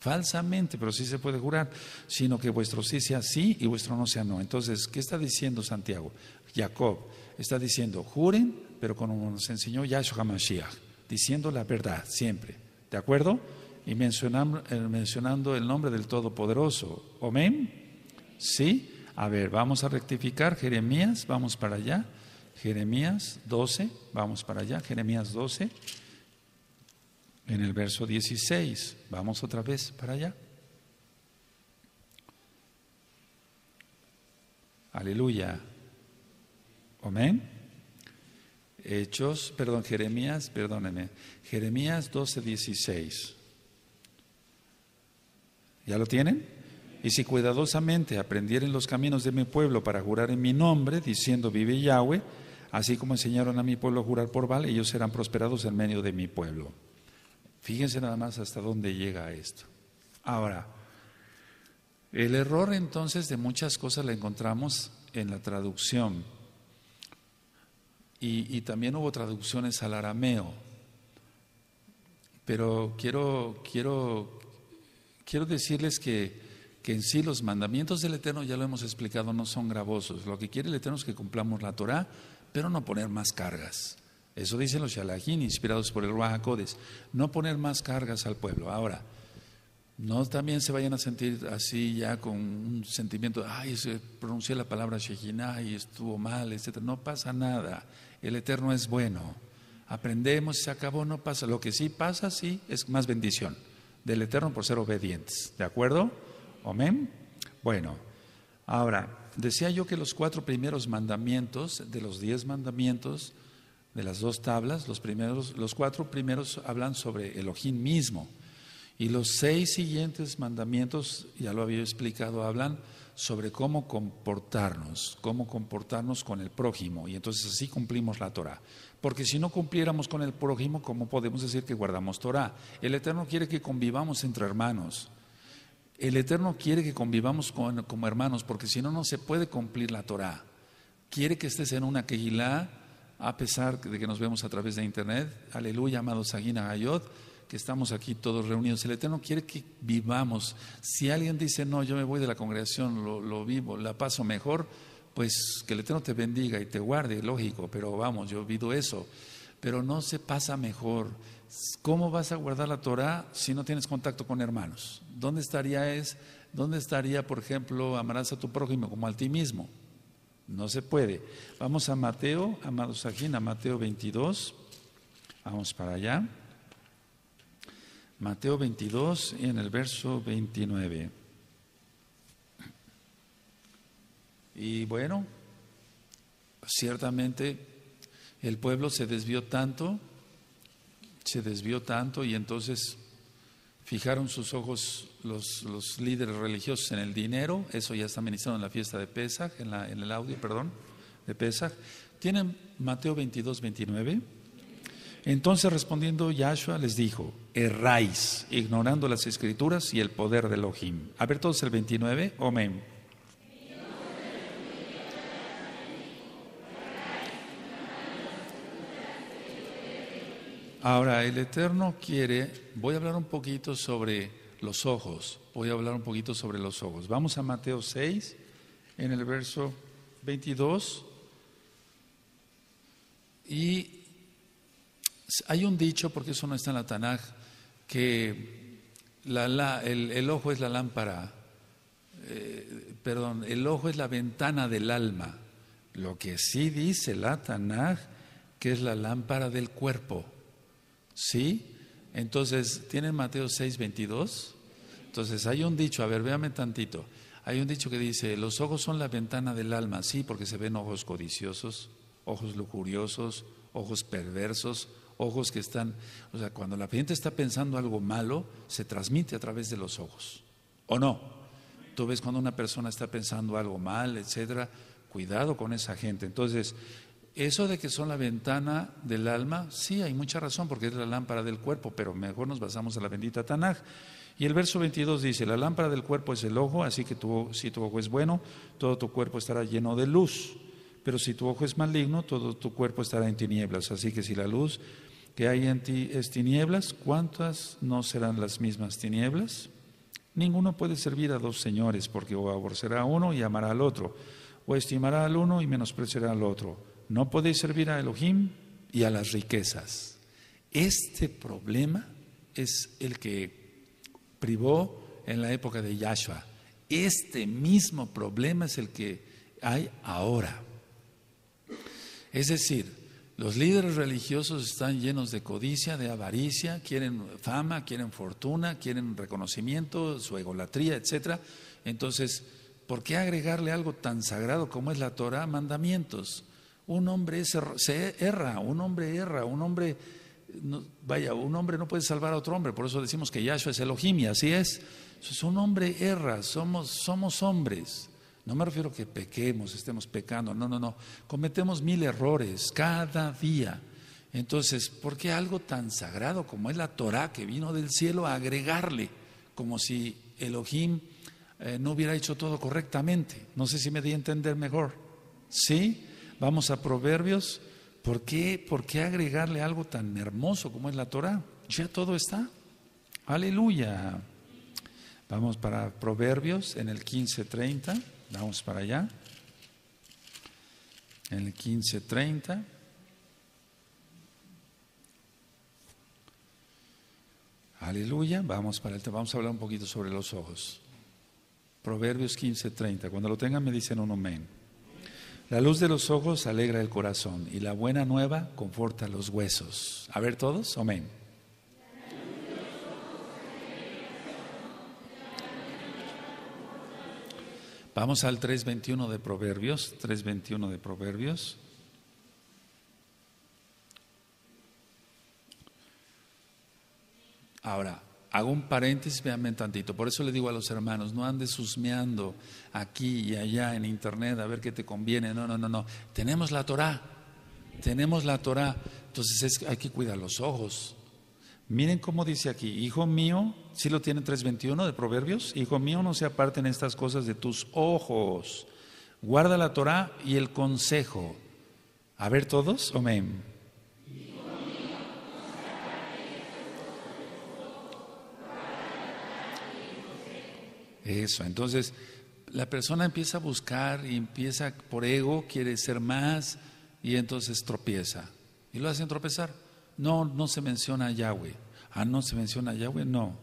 falsamente, pero sí se puede jurar, sino que vuestro sí sea sí y vuestro no sea no. Entonces, ¿qué está diciendo Santiago? Jacob está diciendo, juren, pero como nos enseñó Yahshua Mashiach, diciendo la verdad siempre, ¿de acuerdo? Y eh, mencionando, el nombre del Todopoderoso. ¿Amén? ¿Sí? A ver, vamos a rectificar. Jeremías, vamos para allá. Jeremías 12, vamos para allá. Jeremías 12 en el verso 16. Vamos otra vez para allá. Aleluya. Amén. Hechos, perdón, Jeremías, perdóneme. Jeremías 12, 16. ¿Ya lo tienen? Y si cuidadosamente aprendieren los caminos de mi pueblo para jurar en mi nombre, diciendo vive Yahweh, así como enseñaron a mi pueblo a jurar por vale, ellos serán prosperados en medio de mi pueblo. Fíjense nada más hasta dónde llega esto. Ahora, el error entonces de muchas cosas la encontramos en la traducción. Y, también hubo traducciones al arameo. Pero quiero, quiero, quiero decirles que, que en sí los mandamientos del Eterno, ya lo hemos explicado, no son gravosos. Lo que quiere el Eterno es que cumplamos la Torah, pero no poner más cargas. Eso dicen los Shalajín, inspirados por el Codes... No poner más cargas al pueblo. Ahora, no también se vayan a sentir así ya con un sentimiento, ay, se pronuncié la palabra Shejiná y estuvo mal, etc. No pasa nada. El Eterno es bueno. Aprendemos, se acabó, no pasa. Lo que sí pasa, sí, es más bendición del Eterno por ser obedientes. ¿De acuerdo? Amén. Bueno, ahora, decía yo que los cuatro primeros mandamientos, de los diez mandamientos, de las dos tablas, los, primeros, los cuatro primeros hablan sobre ojín mismo. Y los seis siguientes mandamientos, ya lo había explicado, hablan sobre cómo comportarnos, cómo comportarnos con el prójimo. Y entonces así cumplimos la Torah. Porque si no cumpliéramos con el prójimo, ¿cómo podemos decir que guardamos Torah? El Eterno quiere que convivamos entre hermanos. El Eterno quiere que convivamos como hermanos, porque si no, no se puede cumplir la Torah. Quiere que estés en una quejilá a pesar de que nos vemos a través de internet. Aleluya, amados Aguina Gayot, que estamos aquí todos reunidos. El Eterno quiere que vivamos. Si alguien dice, no, yo me voy de la congregación, lo, vivo, la paso mejor, pues que el Eterno te bendiga y te guarde, lógico, pero vamos, yo vivo eso. Pero no se pasa mejor. ¿Cómo vas a guardar la Torah si no tienes contacto con hermanos? ¿Dónde estaría es? ¿Dónde estaría, por ejemplo, amarás a tu prójimo como a ti mismo? No se puede. Vamos a Mateo, amados aquí, a Mateo 22. Vamos para allá. Mateo 22 en el verso 29. Y bueno, ciertamente el pueblo se desvió tanto, se desvió tanto y entonces fijaron sus ojos los, líderes religiosos en el dinero, eso ya está ministrado en la fiesta de Pesach, en, en el audio, perdón, de Pesach. ¿Tienen Mateo 22, 29? Entonces respondiendo Yahshua les dijo, erráis, ignorando las escrituras y el poder de Elohim. A ver todos el 29, amén. Ahora, el Eterno quiere, voy a hablar un poquito sobre los ojos. Voy a hablar un poquito sobre los ojos. Vamos a Mateo 6, en el verso 22. Y hay un dicho, porque eso no está en la Tanaj, que la, el, ojo es la lámpara, eh, perdón, el ojo es la ventana del alma. Lo que sí dice la Tanaj, que es la lámpara del cuerpo. ¿Sí? Entonces, ¿tienen Mateo 6, 22? Entonces, hay un dicho, a ver, véame tantito. Hay un dicho que dice, los ojos son la ventana del alma, sí, porque se ven ojos codiciosos, ojos lujuriosos, ojos perversos, ojos que están, o sea, cuando la gente está pensando algo malo, se transmite a través de los ojos, ¿o no? Tú ves cuando una persona está pensando algo mal, etcétera, cuidado con esa gente. Entonces, eso de que son la ventana del alma, sí, hay mucha razón porque es la lámpara del cuerpo, pero mejor nos basamos en la bendita Tanaj. Y el verso 22 dice, la lámpara del cuerpo es el ojo, así que si tu ojo es bueno, todo tu cuerpo estará lleno de luz. Pero si tu ojo es maligno, todo tu cuerpo estará en tinieblas. Así que si la luz que hay en ti es tinieblas, ¿cuántas no serán las mismas tinieblas? Ninguno puede servir a dos señores, porque o aborrecerá a uno y amará al otro, o estimará al uno y menospreciará al otro no podéis servir a Elohim y a las riquezas. Este problema es el que privó en la época de Yahshua. Este mismo problema es el que hay ahora. Es decir, los líderes religiosos están llenos de codicia, de avaricia, quieren fama, quieren fortuna, quieren reconocimiento, su egolatría, etc. Entonces, ¿por qué agregarle algo tan sagrado como es la Torah, mandamientos? Un hombre se erra, un hombre erra, un hombre, vaya, un hombre no puede salvar a otro hombre, por eso decimos que Yahshua es Elohim y así es. un hombre erra, somos, somos hombres. No me refiero a que pequemos, estemos pecando, no, no, no. Cometemos mil errores cada día. Entonces, ¿por qué algo tan sagrado como es la Torah que vino del cielo a agregarle? Como si Elohim eh, no hubiera hecho todo correctamente. No sé si me di a entender mejor. ¿Sí? Vamos a Proverbios. ¿Por qué, ¿Por agregarle algo tan hermoso como es la Torah? Ya todo está. Aleluya. Vamos para Proverbios en el 15:30. Vamos para allá. En el 15:30. Aleluya. Vamos para el vamos a hablar un poquito sobre los ojos. Proverbios 15:30. Cuando lo tengan me dicen un amén. La luz de los ojos alegra el corazón y la buena nueva conforta los huesos. A ver todos, amén. Vamos al 3.21 de Proverbios, 3.21 de Proverbios. Ahora, hago un paréntesis, veanme tantito. Por eso le digo a los hermanos, no andes susmeando aquí y allá en internet a ver qué te conviene. No, no, no, no. Tenemos la Torah. Tenemos la Torah. Entonces hay que cuidar los ojos. Miren cómo dice aquí, hijo mío, si lo tiene 3.21 de Proverbios, hijo mío, no se aparten estas cosas de tus ojos. Guarda la Torah y el consejo. A ver todos, amén. Eso, entonces la persona empieza a buscar y empieza por ego, quiere ser más y entonces tropieza. Y lo hacen tropezar. No, no se menciona a Yahweh. Ah, no se menciona a Yahweh, no.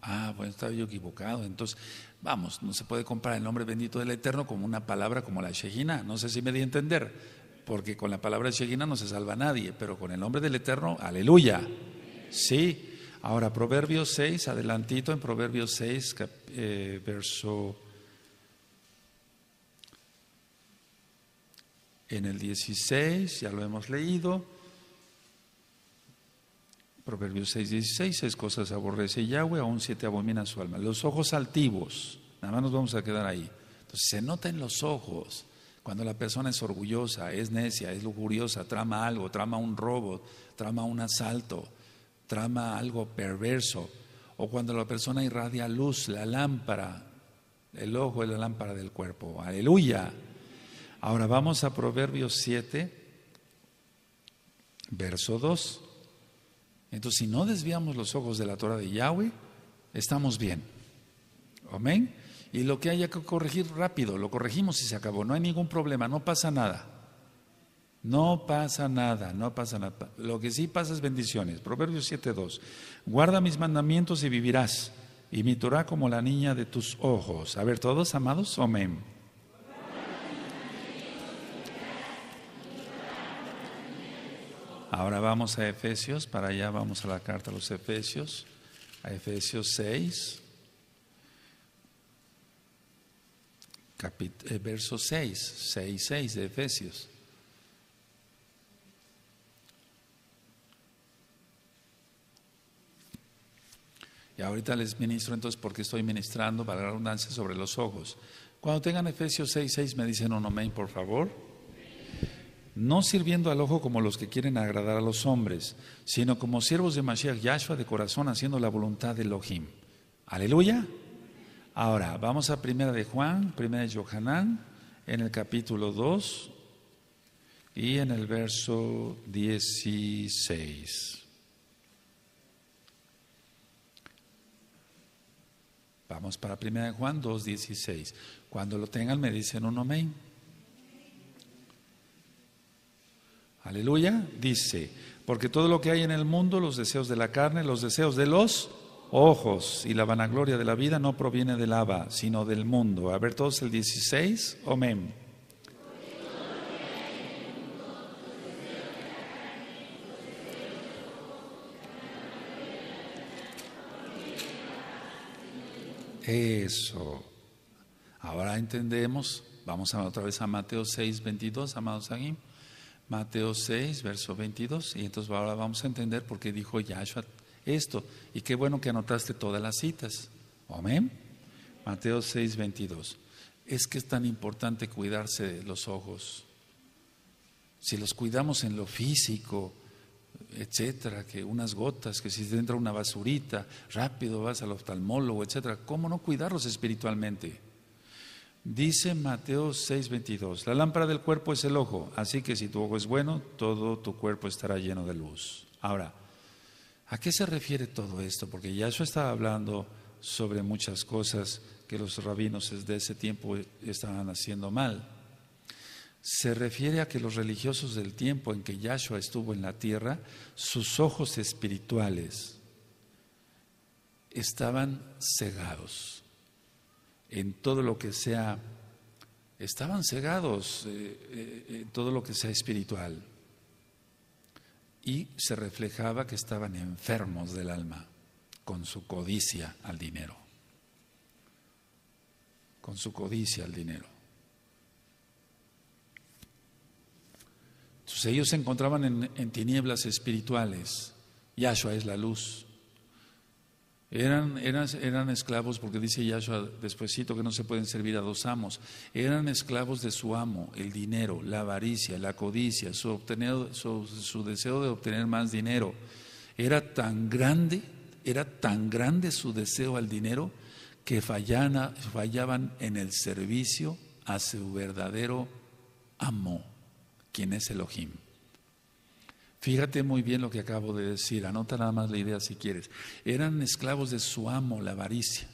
Ah, bueno, estaba yo equivocado. Entonces, vamos, no se puede comprar el nombre bendito del Eterno como una palabra como la Shejina. No sé si me di a entender, porque con la palabra Shejina no se salva a nadie, pero con el nombre del Eterno, aleluya. Sí. Ahora, Proverbios 6, adelantito en Proverbios 6, eh, verso en el 16, ya lo hemos leído. Proverbios 6, 16, seis cosas aborrece Yahweh, aún siete abomina su alma. Los ojos altivos, nada más nos vamos a quedar ahí. Entonces se notan los ojos, cuando la persona es orgullosa, es necia, es lujuriosa, trama algo, trama un robo, trama un asalto, trama algo perverso, o cuando la persona irradia luz, la lámpara, el ojo es la lámpara del cuerpo. Aleluya. Ahora vamos a Proverbios 7, verso 2. Entonces, si no desviamos los ojos de la Torah de Yahweh, estamos bien. Amén. Y lo que haya que corregir rápido, lo corregimos y se acabó. No hay ningún problema, no pasa nada. No pasa nada, no pasa nada. Lo que sí pasa es bendiciones. Proverbios 7.2. Guarda mis mandamientos y vivirás, y mi Torah como la niña de tus ojos. A ver, todos amados, amén. Ahora vamos a Efesios, para allá vamos a la carta de los Efesios, a Efesios 6, eh, verso 6, 6, 6 de Efesios. ahorita les ministro entonces porque estoy ministrando para la redundancia sobre los ojos. Cuando tengan Efesios 6, 6 me dicen un amén, por favor. No sirviendo al ojo como los que quieren agradar a los hombres, sino como siervos de Mashiach Yahshua de corazón haciendo la voluntad de Elohim. Aleluya. Ahora, vamos a primera de Juan, primera de Johanán, en el capítulo 2 y en el verso 16. Vamos para 1 Juan 2.16. Cuando lo tengan me dicen un amén. Aleluya. Dice, porque todo lo que hay en el mundo, los deseos de la carne, los deseos de los ojos y la vanagloria de la vida no proviene del Abba, sino del mundo. A ver todos el 16. Amén. Eso. Ahora entendemos. Vamos a, otra vez a Mateo 6, 22, amados Mateo 6, verso 22. Y entonces ahora vamos a entender por qué dijo Yahshua esto. Y qué bueno que anotaste todas las citas. Amén. Mateo 6, 22. Es que es tan importante cuidarse de los ojos. Si los cuidamos en lo físico, etcétera, que unas gotas, que si te entra una basurita, rápido vas al oftalmólogo, etcétera. ¿Cómo no cuidarlos espiritualmente? Dice Mateo 6:22, la lámpara del cuerpo es el ojo, así que si tu ojo es bueno, todo tu cuerpo estará lleno de luz. Ahora, ¿a qué se refiere todo esto? Porque ya eso estaba hablando sobre muchas cosas que los rabinos desde ese tiempo estaban haciendo mal se refiere a que los religiosos del tiempo en que Yahshua estuvo en la tierra, sus ojos espirituales estaban cegados en todo lo que sea, estaban cegados eh, eh, en todo lo que sea espiritual. Y se reflejaba que estaban enfermos del alma con su codicia al dinero. Con su codicia al dinero. ellos se encontraban en, tinieblas espirituales. Yahshua es la luz. Eran, eran, esclavos, porque dice Yahshua despuesito que no se pueden servir a dos amos. Eran esclavos de su amo, el dinero, la avaricia, la codicia, su, deseo de obtener más dinero. Era tan grande, era tan grande su deseo al dinero que fallaban en el servicio a su verdadero amo quién es Elohim. Fíjate muy bien lo que acabo de decir, anota nada más la idea si quieres. Eran esclavos de su amo, la avaricia.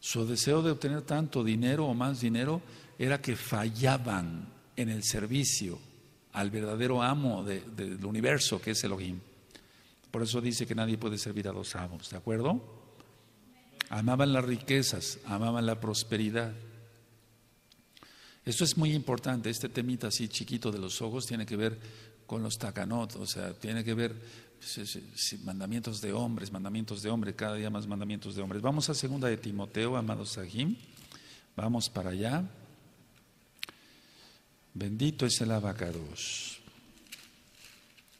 Su deseo de obtener tanto dinero o más dinero era que fallaban en el servicio al verdadero amo del universo, que es Elohim. Por eso dice que nadie puede servir a dos amos, ¿de acuerdo? Amaban las riquezas, amaban la prosperidad. Esto es muy importante, este temita así chiquito de los ojos tiene que ver con los takanot, o sea, tiene que ver pues, mandamientos de hombres, mandamientos de hombres, cada día más mandamientos de hombres. Vamos a segunda de Timoteo, amado Sahim, vamos para allá. Bendito es el abacados.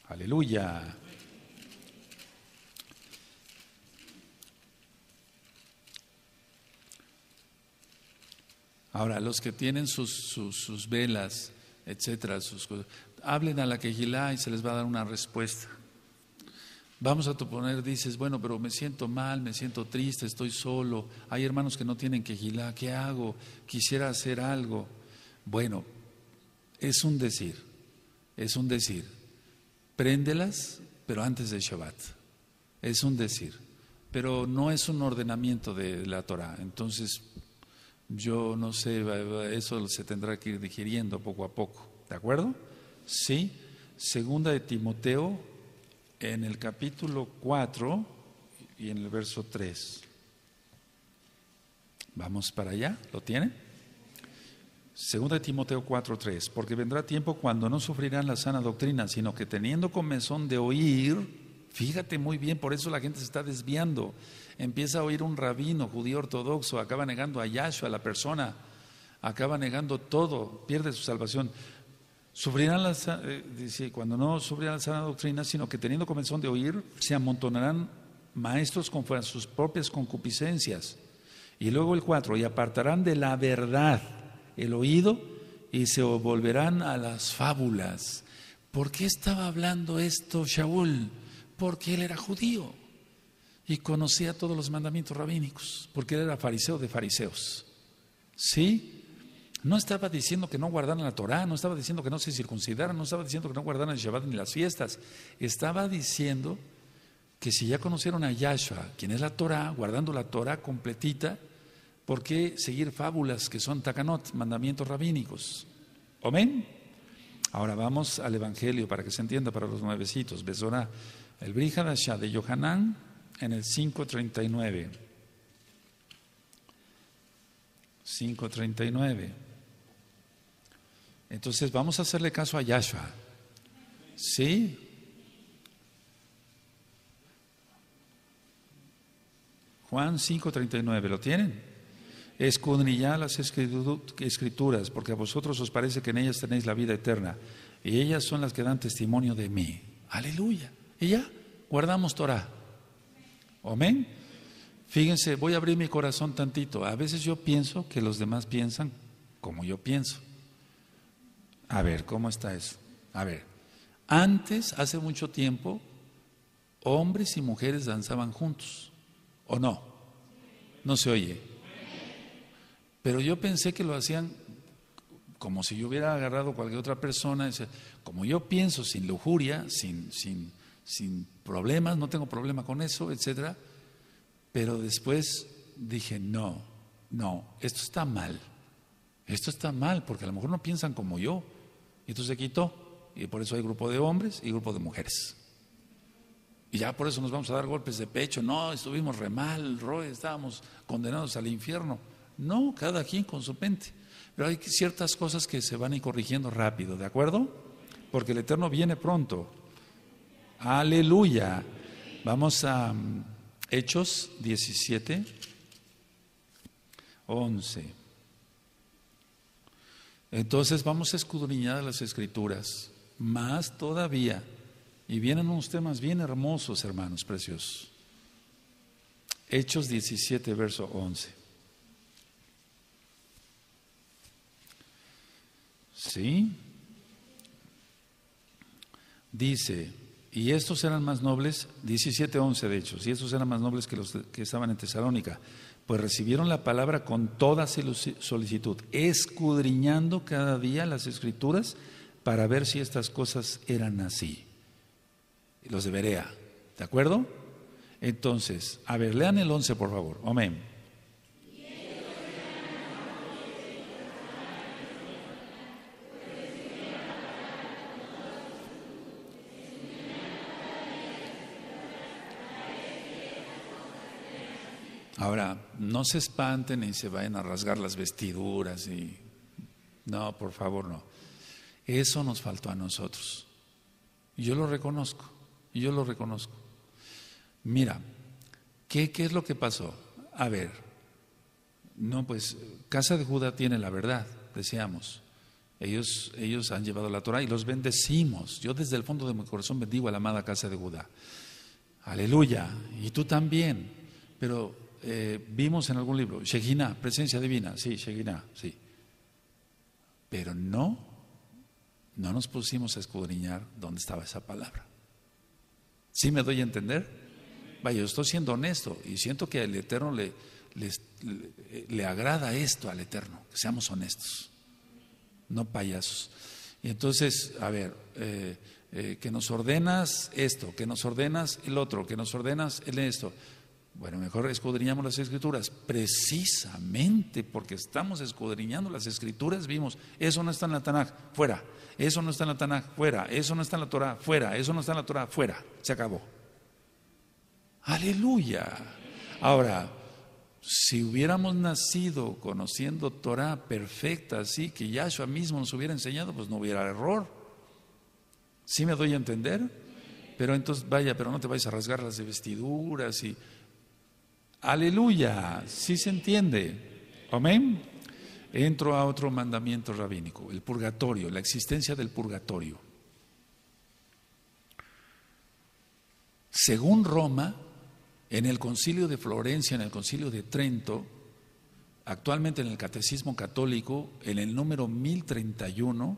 Aleluya. Ahora, los que tienen sus, velas, etcétera, hablen a la quejilá y se les va a dar una respuesta. Vamos a poner, dices, bueno, pero me siento mal, me siento triste, estoy solo, hay hermanos que no tienen quejilá, ¿qué hago? Quisiera hacer algo. Bueno, es un decir, es un decir. Préndelas, pero antes de Shabbat. Es un decir. Pero no es un ordenamiento de la Torah. Entonces, yo no sé, eso se tendrá que ir digiriendo poco a poco, ¿de acuerdo? Sí. Segunda de Timoteo, en el capítulo 4 y en el verso 3. Vamos para allá, ¿lo tiene Segunda de Timoteo 4, 3. Porque vendrá tiempo cuando no sufrirán la sana doctrina, sino que teniendo convención de oír, fíjate muy bien, por eso la gente se está desviando empieza a oír un rabino judío ortodoxo, acaba negando a Yahshua, a la persona, acaba negando todo, pierde su salvación. Sufrirán eh, cuando no sufrirán la sana doctrina, sino que teniendo comenzón de oír, se amontonarán maestros con sus propias concupiscencias. Y luego el 4, y apartarán de la verdad el oído y se volverán a las fábulas. ¿Por qué estaba hablando esto Shaul? Porque él era judío y conocía todos los mandamientos rabínicos, porque era fariseo de fariseos. ¿Sí? No estaba diciendo que no guardaran la Torá, no estaba diciendo que no se circuncidaran, no estaba diciendo que no guardaran el Shabbat ni las fiestas. Estaba diciendo que si ya conocieron a Yahshua, quien es la Torá, guardando la Torá completita, ¿por qué seguir fábulas que son takanot, mandamientos rabínicos? Amén. Ahora vamos al Evangelio para que se entienda para los nuevecitos. Besora el Brihadashah de Yohanan, en el 539. 539. Entonces vamos a hacerle caso a Yahshua. ¿Sí? Juan 5:39, ¿lo tienen? Escudriñad las escrituras, porque a vosotros os parece que en ellas tenéis la vida eterna, y ellas son las que dan testimonio de mí. Aleluya. Y ya, guardamos Torah. Amén. Fíjense, voy a abrir mi corazón tantito. A veces yo pienso que los demás piensan como yo pienso. A ver, ¿cómo está eso? A ver, antes, hace mucho tiempo, hombres y mujeres danzaban juntos, ¿o no? No se oye. Pero yo pensé que lo hacían como si yo hubiera agarrado a cualquier otra persona. Como yo pienso, sin lujuria, sin, sin, sin problemas, no tengo problema con eso, etcétera. Pero después dije, no, no, esto está mal. Esto está mal, porque a lo mejor no piensan como yo. Y entonces se quitó. Y por eso hay grupo de hombres y grupo de mujeres. Y ya por eso nos vamos a dar golpes de pecho. No, estuvimos re mal, estábamos condenados al infierno. No, cada quien con su mente Pero hay ciertas cosas que se van a ir corrigiendo rápido, ¿de acuerdo? Porque el Eterno viene pronto. Aleluya. Vamos a mm, Hechos 17, 11. Entonces vamos a escudriñar las escrituras, más todavía. Y vienen unos temas bien hermosos, hermanos preciosos. Hechos 17, verso 11. ¿Sí? Dice, y estos eran más nobles, 17-11 de hecho, y estos eran más nobles que los que estaban en Tesalónica, pues recibieron la palabra con toda solicitud, escudriñando cada día las escrituras para ver si estas cosas eran así. Los de Berea, ¿de acuerdo? Entonces, a ver, lean el 11 por favor. Amén. Ahora, no se espanten y se vayan a rasgar las vestiduras y... No, por favor, no. Eso nos faltó a nosotros. yo lo reconozco, yo lo reconozco. Mira, ¿qué, ¿qué es lo que pasó? A ver, no, pues Casa de Judá tiene la verdad, decíamos. Ellos, ellos han llevado la Torah y los bendecimos. Yo desde el fondo de mi corazón bendigo a la amada Casa de Judá. Aleluya. Y tú también. Pero eh, vimos en algún libro, Shekinah, presencia divina, sí, Shekinah, sí. Pero no, no nos pusimos a escudriñar dónde estaba esa palabra. ¿Sí me doy a entender? Vaya, yo estoy siendo honesto y siento que al Eterno le, le, agrada esto al Eterno, que seamos honestos, no payasos. Y entonces, a ver, eh, eh, que nos ordenas esto, que nos ordenas el otro, que nos ordenas el esto. Bueno, mejor escudriñamos las escrituras. Precisamente porque estamos escudriñando las escrituras, vimos, eso no está en la Tanaj, fuera. Eso no está en la Tanaj, fuera. Eso no está en la Torah, fuera. Eso no está en la Torah, fuera. Se acabó. Aleluya. Ahora, si hubiéramos nacido conociendo Torah perfecta, así que Yahshua mismo nos hubiera enseñado, pues no hubiera error. ¿Sí me doy a entender? Pero entonces, vaya, pero no te vayas a rasgar las vestiduras y Aleluya, si se entiende. Amén. Entro a otro mandamiento rabínico, el purgatorio, la existencia del purgatorio. Según Roma, en el concilio de Florencia, en el concilio de Trento, actualmente en el Catecismo Católico, en el número 1031,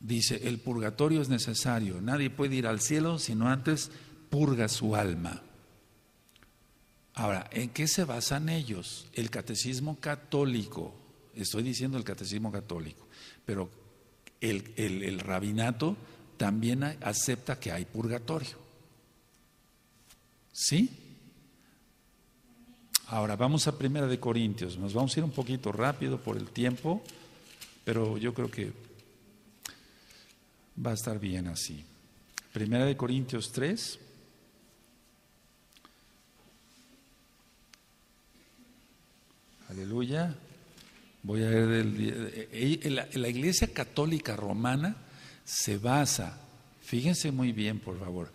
dice, el purgatorio es necesario, nadie puede ir al cielo sino antes purga su alma. Ahora, ¿en qué se basan ellos? El catecismo católico, estoy diciendo el catecismo católico, pero el, el, el rabinato también acepta que hay purgatorio. ¿Sí? Ahora vamos a Primera de Corintios. Nos vamos a ir un poquito rápido por el tiempo, pero yo creo que va a estar bien así. Primera de Corintios 3. Aleluya. Voy a ver eh, eh, la, iglesia católica romana se basa, fíjense muy bien por favor,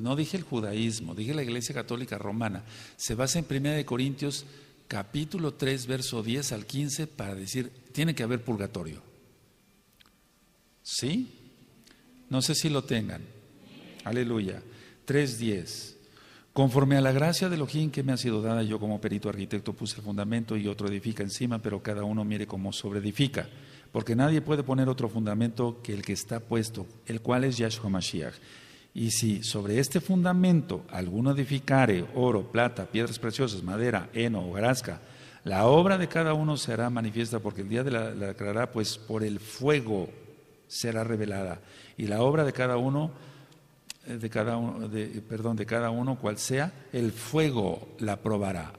no dije el judaísmo, dije la iglesia católica romana, se basa en 1 Corintios capítulo 3, verso 10 al 15 para decir, tiene que haber purgatorio. ¿Sí? No sé si lo tengan. Aleluya. 3.10. Conforme a la gracia de Elohim que me ha sido dada, yo como perito arquitecto puse el fundamento y otro edifica encima, pero cada uno mire cómo edifica, porque nadie puede poner otro fundamento que el que está puesto, el cual es Yahshua Mashiach. Y si sobre este fundamento alguno edificare oro, plata, piedras preciosas, madera, heno o garasca, la obra de cada uno será manifiesta porque el día de la, la pues por el fuego será revelada. Y la obra de cada uno de cada uno, de, perdón, de cada uno cual sea, el fuego la probará.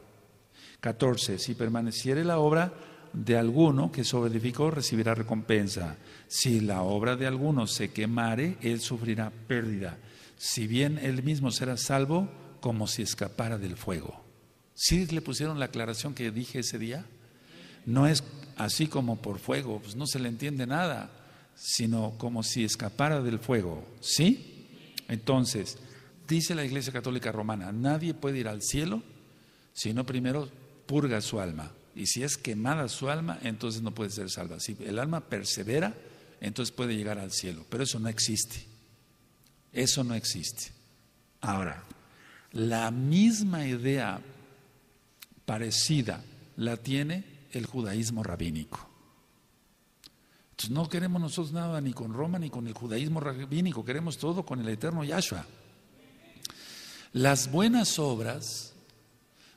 14. Si permaneciere la obra de alguno que sobredificó recibirá recompensa. Si la obra de alguno se quemare, él sufrirá pérdida. Si bien él mismo será salvo, como si escapara del fuego. ¿Sí le pusieron la aclaración que dije ese día? No es así como por fuego, pues no se le entiende nada, sino como si escapara del fuego. ¿Sí? Entonces, dice la Iglesia Católica Romana, nadie puede ir al cielo si no primero purga su alma. Y si es quemada su alma, entonces no puede ser salva. Si el alma persevera, entonces puede llegar al cielo. Pero eso no existe. Eso no existe. Ahora, la misma idea parecida la tiene el judaísmo rabínico. Entonces pues no queremos nosotros nada ni con Roma ni con el judaísmo rabínico, queremos todo con el eterno Yahshua. Las buenas obras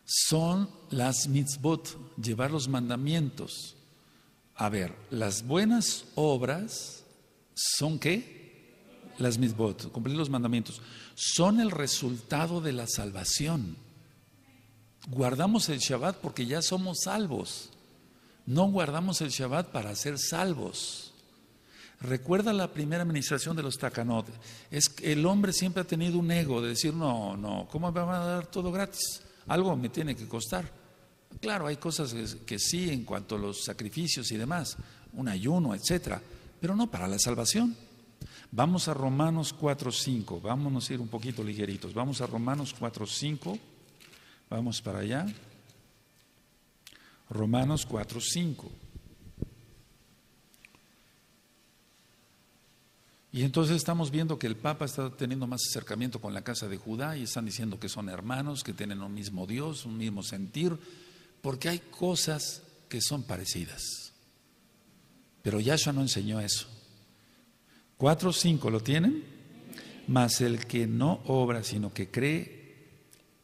son las mitzvot, llevar los mandamientos. A ver, las buenas obras son qué? Las mitzvot, cumplir los mandamientos. Son el resultado de la salvación. Guardamos el Shabbat porque ya somos salvos no guardamos el Shabbat para ser salvos. Recuerda la primera administración de los Takanot. Es que el hombre siempre ha tenido un ego de decir, no, no, ¿cómo me van a dar todo gratis? Algo me tiene que costar. Claro, hay cosas que sí en cuanto a los sacrificios y demás, un ayuno, etcétera, pero no para la salvación. Vamos a Romanos 4:5. Vámonos a ir un poquito ligeritos. Vamos a Romanos 4:5. Vamos para allá. Romanos 4, 5. Y entonces estamos viendo que el Papa está teniendo más acercamiento con la casa de Judá y están diciendo que son hermanos, que tienen un mismo Dios, un mismo sentir, porque hay cosas que son parecidas. Pero Yahshua no enseñó eso. 4, 5, ¿lo tienen? Mas el que no obra, sino que cree,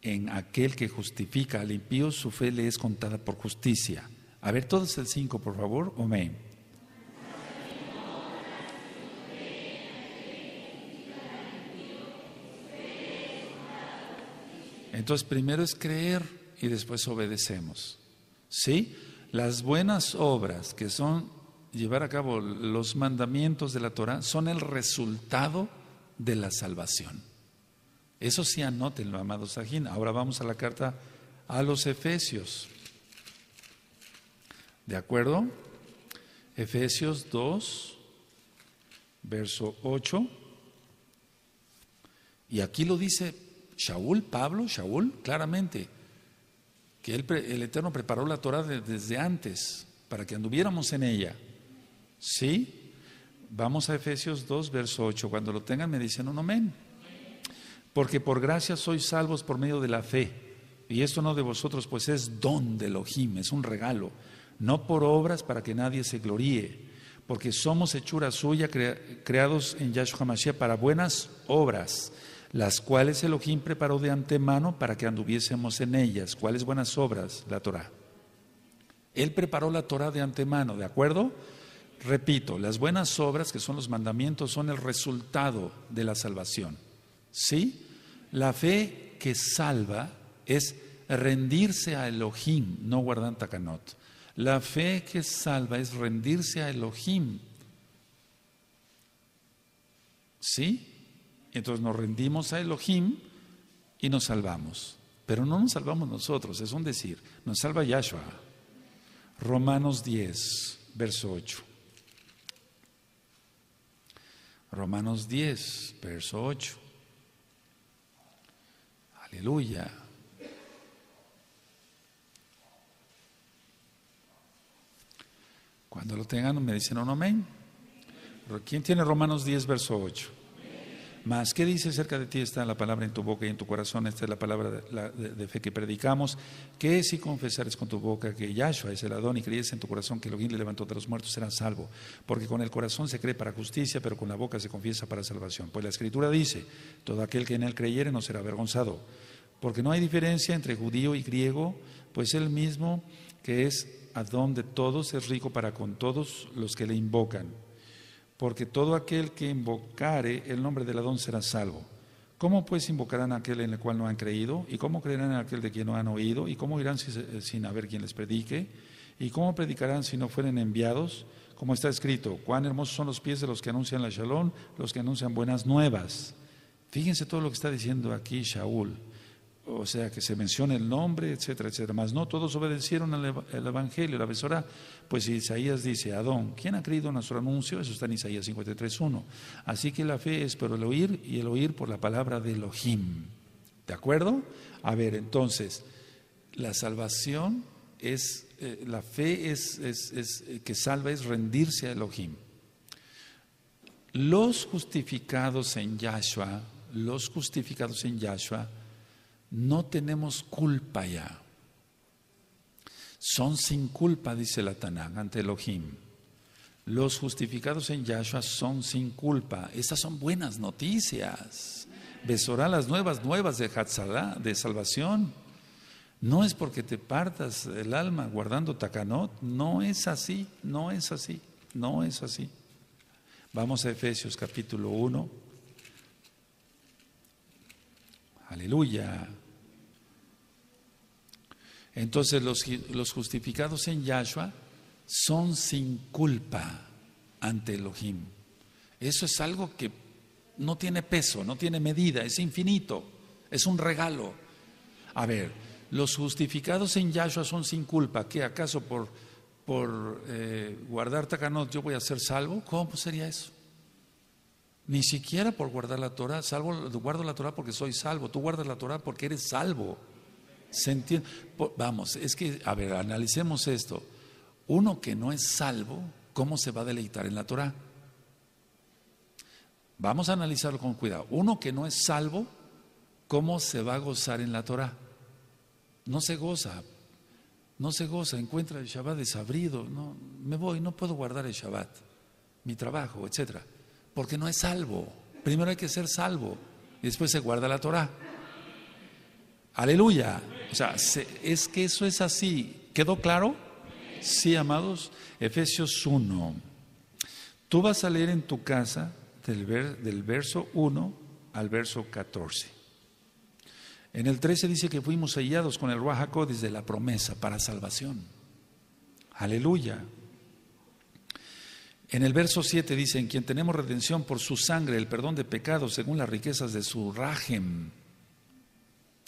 en aquel que justifica al impío, su fe le es contada por justicia. A ver, todos el 5, por favor. Amén. Entonces, primero es creer y después obedecemos. ¿Sí? Las buenas obras, que son llevar a cabo los mandamientos de la Torah, son el resultado de la salvación. Eso sí anótenlo, amados Sajín. Ahora vamos a la carta a los Efesios. ¿De acuerdo? Efesios 2, verso 8. Y aquí lo dice Shaul, Pablo, Shaul, claramente, que el Eterno preparó la Torah desde antes, para que anduviéramos en ella. ¿Sí? Vamos a Efesios 2, verso 8. Cuando lo tengan me dicen un amén porque por gracia sois salvos por medio de la fe. Y esto no de vosotros, pues es don de Elohim, es un regalo, no por obras para que nadie se gloríe, porque somos hechura suya, creados en Yahshua Mashiach para buenas obras, las cuales Elohim preparó de antemano para que anduviésemos en ellas. ¿Cuáles buenas obras? La Torah. Él preparó la Torah de antemano, ¿de acuerdo? Repito, las buenas obras, que son los mandamientos, son el resultado de la salvación. ¿Sí? La fe que salva es rendirse a Elohim, no guardan takanot. La fe que salva es rendirse a Elohim. ¿Sí? Entonces nos rendimos a Elohim y nos salvamos. Pero no nos salvamos nosotros, es un decir, nos salva Yahshua. Romanos 10, verso 8. Romanos 10, verso 8. Aleluya. Cuando lo tengan, me dicen un amén. ¿Quién tiene Romanos 10, verso 8? Mas, ¿Qué dice cerca de ti? Está la palabra en tu boca y en tu corazón. Esta es la palabra de, fe que predicamos. Que si confesares con tu boca que Yahshua es el Adón y crees en tu corazón que quien le levantó de los muertos, será salvo. Porque con el corazón se cree para justicia, pero con la boca se confiesa para salvación. Pues la Escritura dice: todo aquel que en él creyere no será avergonzado. Porque no hay diferencia entre judío y griego, pues él mismo que es Adón de todos es rico para con todos los que le invocan porque todo aquel que invocare el nombre del Adón será salvo. ¿Cómo pues invocarán a aquel en el cual no han creído? ¿Y cómo creerán en aquel de quien no han oído? ¿Y cómo irán sin, eh, sin haber quien les predique? ¿Y cómo predicarán si no fueren enviados? Como está escrito, cuán hermosos son los pies de los que anuncian la shalom, los que anuncian buenas nuevas. Fíjense todo lo que está diciendo aquí Shaul o sea, que se mencione el nombre, etcétera, etcétera. Mas no todos obedecieron al Evangelio, la besora. Pues Isaías dice, Adón, ¿quién ha creído en nuestro anuncio? Eso está en Isaías 53.1. Así que la fe es por el oír y el oír por la palabra de Elohim. ¿De acuerdo? A ver, entonces, la salvación es, eh, la fe es, es, eh, que salva es rendirse a Elohim. Los justificados en Yahshua, los justificados en Yahshua, no tenemos culpa ya. Son sin culpa, dice la tanán ante Elohim. Los justificados en Yahshua son sin culpa. Estas son buenas noticias. Besorá las nuevas, nuevas de Hatzalá, de salvación. No es porque te partas el alma guardando Takanot, No es así, no es así, no es así. Vamos a Efesios capítulo 1. Aleluya. Entonces los, los, justificados en Yahshua son sin culpa ante Elohim. Eso es algo que no tiene peso, no tiene medida, es infinito, es un regalo. A ver, los justificados en Yahshua son sin culpa. ¿Qué acaso por, por eh, guardar tacanot yo voy a ser salvo? ¿Cómo sería eso? Ni siquiera por guardar la Torah, salvo, guardo la Torah porque soy salvo, tú guardas la Torah porque eres salvo. ¿Se entiende? Vamos, es que, a ver, analicemos esto. Uno que no es salvo, ¿cómo se va a deleitar en la Torah? Vamos a analizarlo con cuidado. Uno que no es salvo, ¿cómo se va a gozar en la Torah? No se goza, no se goza, encuentra el Shabbat desabrido, no, me voy, no puedo guardar el Shabbat, mi trabajo, etcétera porque no es salvo. Primero hay que ser salvo y después se guarda la Torah. Aleluya. O sea, es que eso es así. ¿Quedó claro? Sí, amados. Efesios 1. Tú vas a leer en tu casa del, del verso 1 al verso 14. En el 13 dice que fuimos sellados con el Ruajaco desde la promesa para salvación. Aleluya. En el verso 7 dice, en quien tenemos redención por su sangre, el perdón de pecados según las riquezas de su rajem.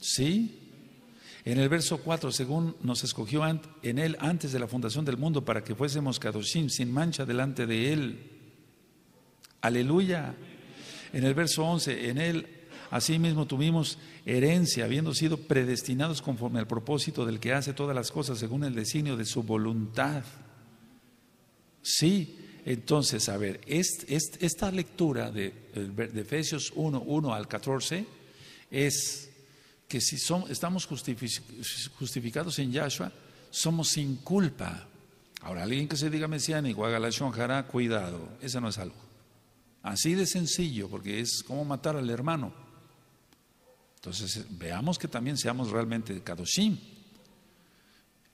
¿Sí? En el verso 4, según nos escogió en él antes de la fundación del mundo para que fuésemos kadoshim, sin mancha delante de él. Aleluya. En el verso 11, en él asimismo tuvimos herencia, habiendo sido predestinados conforme al propósito del que hace todas las cosas según el designio de su voluntad. Sí, entonces, a ver, esta lectura de, Efesios 1, 1 al 14 es que si estamos justificados en Yahshua, somos sin culpa. Ahora, alguien que se diga mesiánico, haga la cuidado, ese no es algo. Así de sencillo, porque es como matar al hermano. Entonces, veamos que también seamos realmente kadoshim.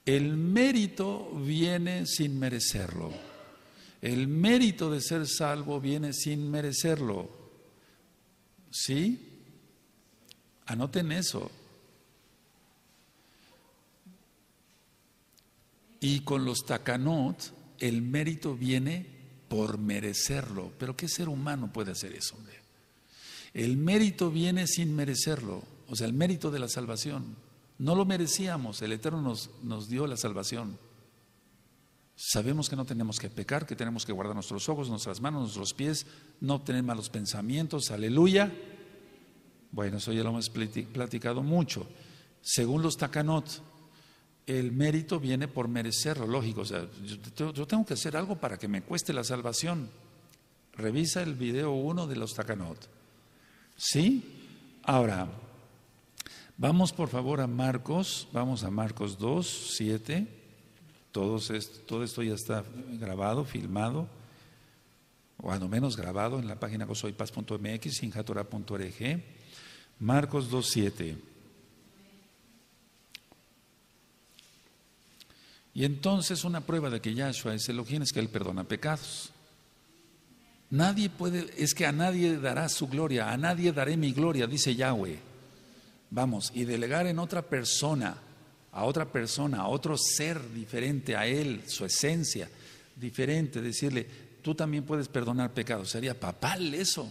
El mérito viene sin merecerlo. El mérito de ser salvo viene sin merecerlo. ¿Sí? Anoten eso. Y con los takanot, el mérito viene por merecerlo. Pero ¿qué ser humano puede hacer eso, hombre? El mérito viene sin merecerlo, o sea, el mérito de la salvación. No lo merecíamos, el Eterno nos dio la salvación. Sabemos que no tenemos que pecar, que tenemos que guardar nuestros ojos, nuestras manos, nuestros pies, no tener malos pensamientos, aleluya. Bueno, eso ya lo hemos platicado mucho. Según los takanot, el mérito viene por merecerlo, lógico. O sea, yo, tengo que hacer algo para que me cueste la salvación. Revisa el video 1 de los Takanot. ¿Sí? Ahora, vamos por favor a Marcos, vamos a Marcos 2, 7. Todo esto, ya está grabado, filmado, o al menos grabado en la página gozoypaz.mx, sinjatora.org, Marcos 2.7. Y entonces una prueba de que Yahshua es elogiante es que Él perdona pecados. Nadie puede, es que a nadie dará su gloria, a nadie daré mi gloria, dice Yahweh. Vamos, y delegar en otra persona a otra persona, a otro ser diferente a él, su esencia diferente, decirle, tú también puedes perdonar pecados. Sería papal eso.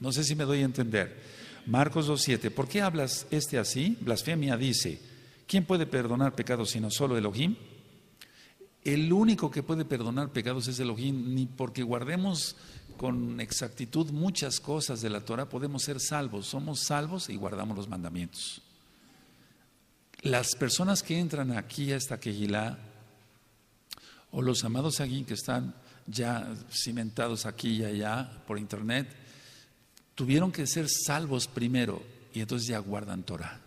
No sé si me doy a entender. Marcos 2.7, ¿por qué hablas este así? Blasfemia dice, ¿quién puede perdonar pecados sino solo Elohim? El único que puede perdonar pecados es Elohim, ni porque guardemos con exactitud muchas cosas de la Torah podemos ser salvos. Somos salvos y guardamos los mandamientos las personas que entran aquí a esta o los amados aquí que están ya cimentados aquí y allá por internet, tuvieron que ser salvos primero y entonces ya guardan Torah.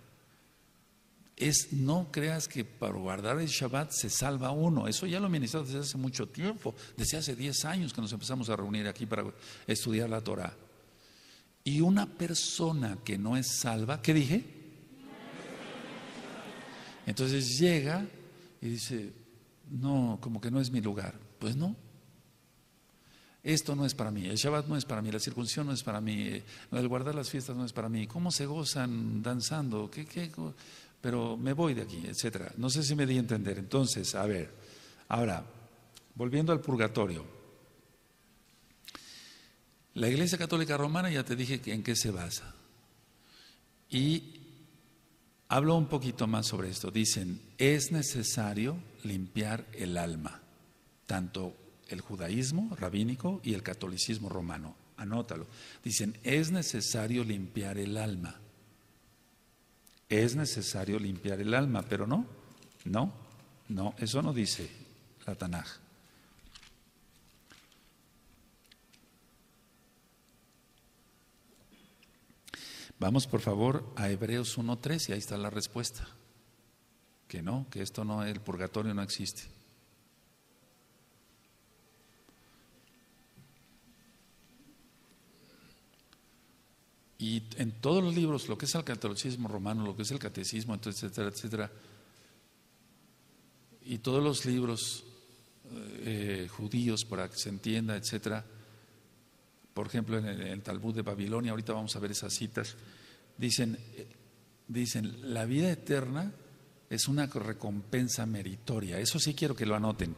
Es, no creas que para guardar el Shabbat se salva uno. Eso ya lo ministrado desde hace mucho tiempo, desde hace 10 años que nos empezamos a reunir aquí para estudiar la Torah. Y una persona que no es salva, ¿qué dije? Entonces llega y dice, no, como que no es mi lugar. Pues no. Esto no es para mí, el Shabbat no es para mí, la circuncisión no es para mí, eh, el guardar las fiestas no es para mí. ¿Cómo se gozan danzando? ¿Qué, qué? Pero me voy de aquí, etcétera. No sé si me di a entender. Entonces, a ver, ahora, volviendo al purgatorio. La Iglesia Católica Romana ya te dije en qué se basa. Y Hablo un poquito más sobre esto. Dicen, es necesario limpiar el alma, tanto el judaísmo rabínico y el catolicismo romano. Anótalo. Dicen, es necesario limpiar el alma. Es necesario limpiar el alma, pero no, no, no, eso no dice la Tanaj. Vamos por favor a Hebreos 1.3 y ahí está la respuesta. Que no, que esto no, el purgatorio no existe. Y en todos los libros, lo que es el catolicismo romano, lo que es el catecismo, etcétera, etcétera, y todos los libros eh, judíos, para que se entienda, etcétera, por ejemplo, en el, Talmud de Babilonia, ahorita vamos a ver esas citas, dicen, eh, dicen, la vida eterna es una recompensa meritoria, eso sí quiero que lo anoten,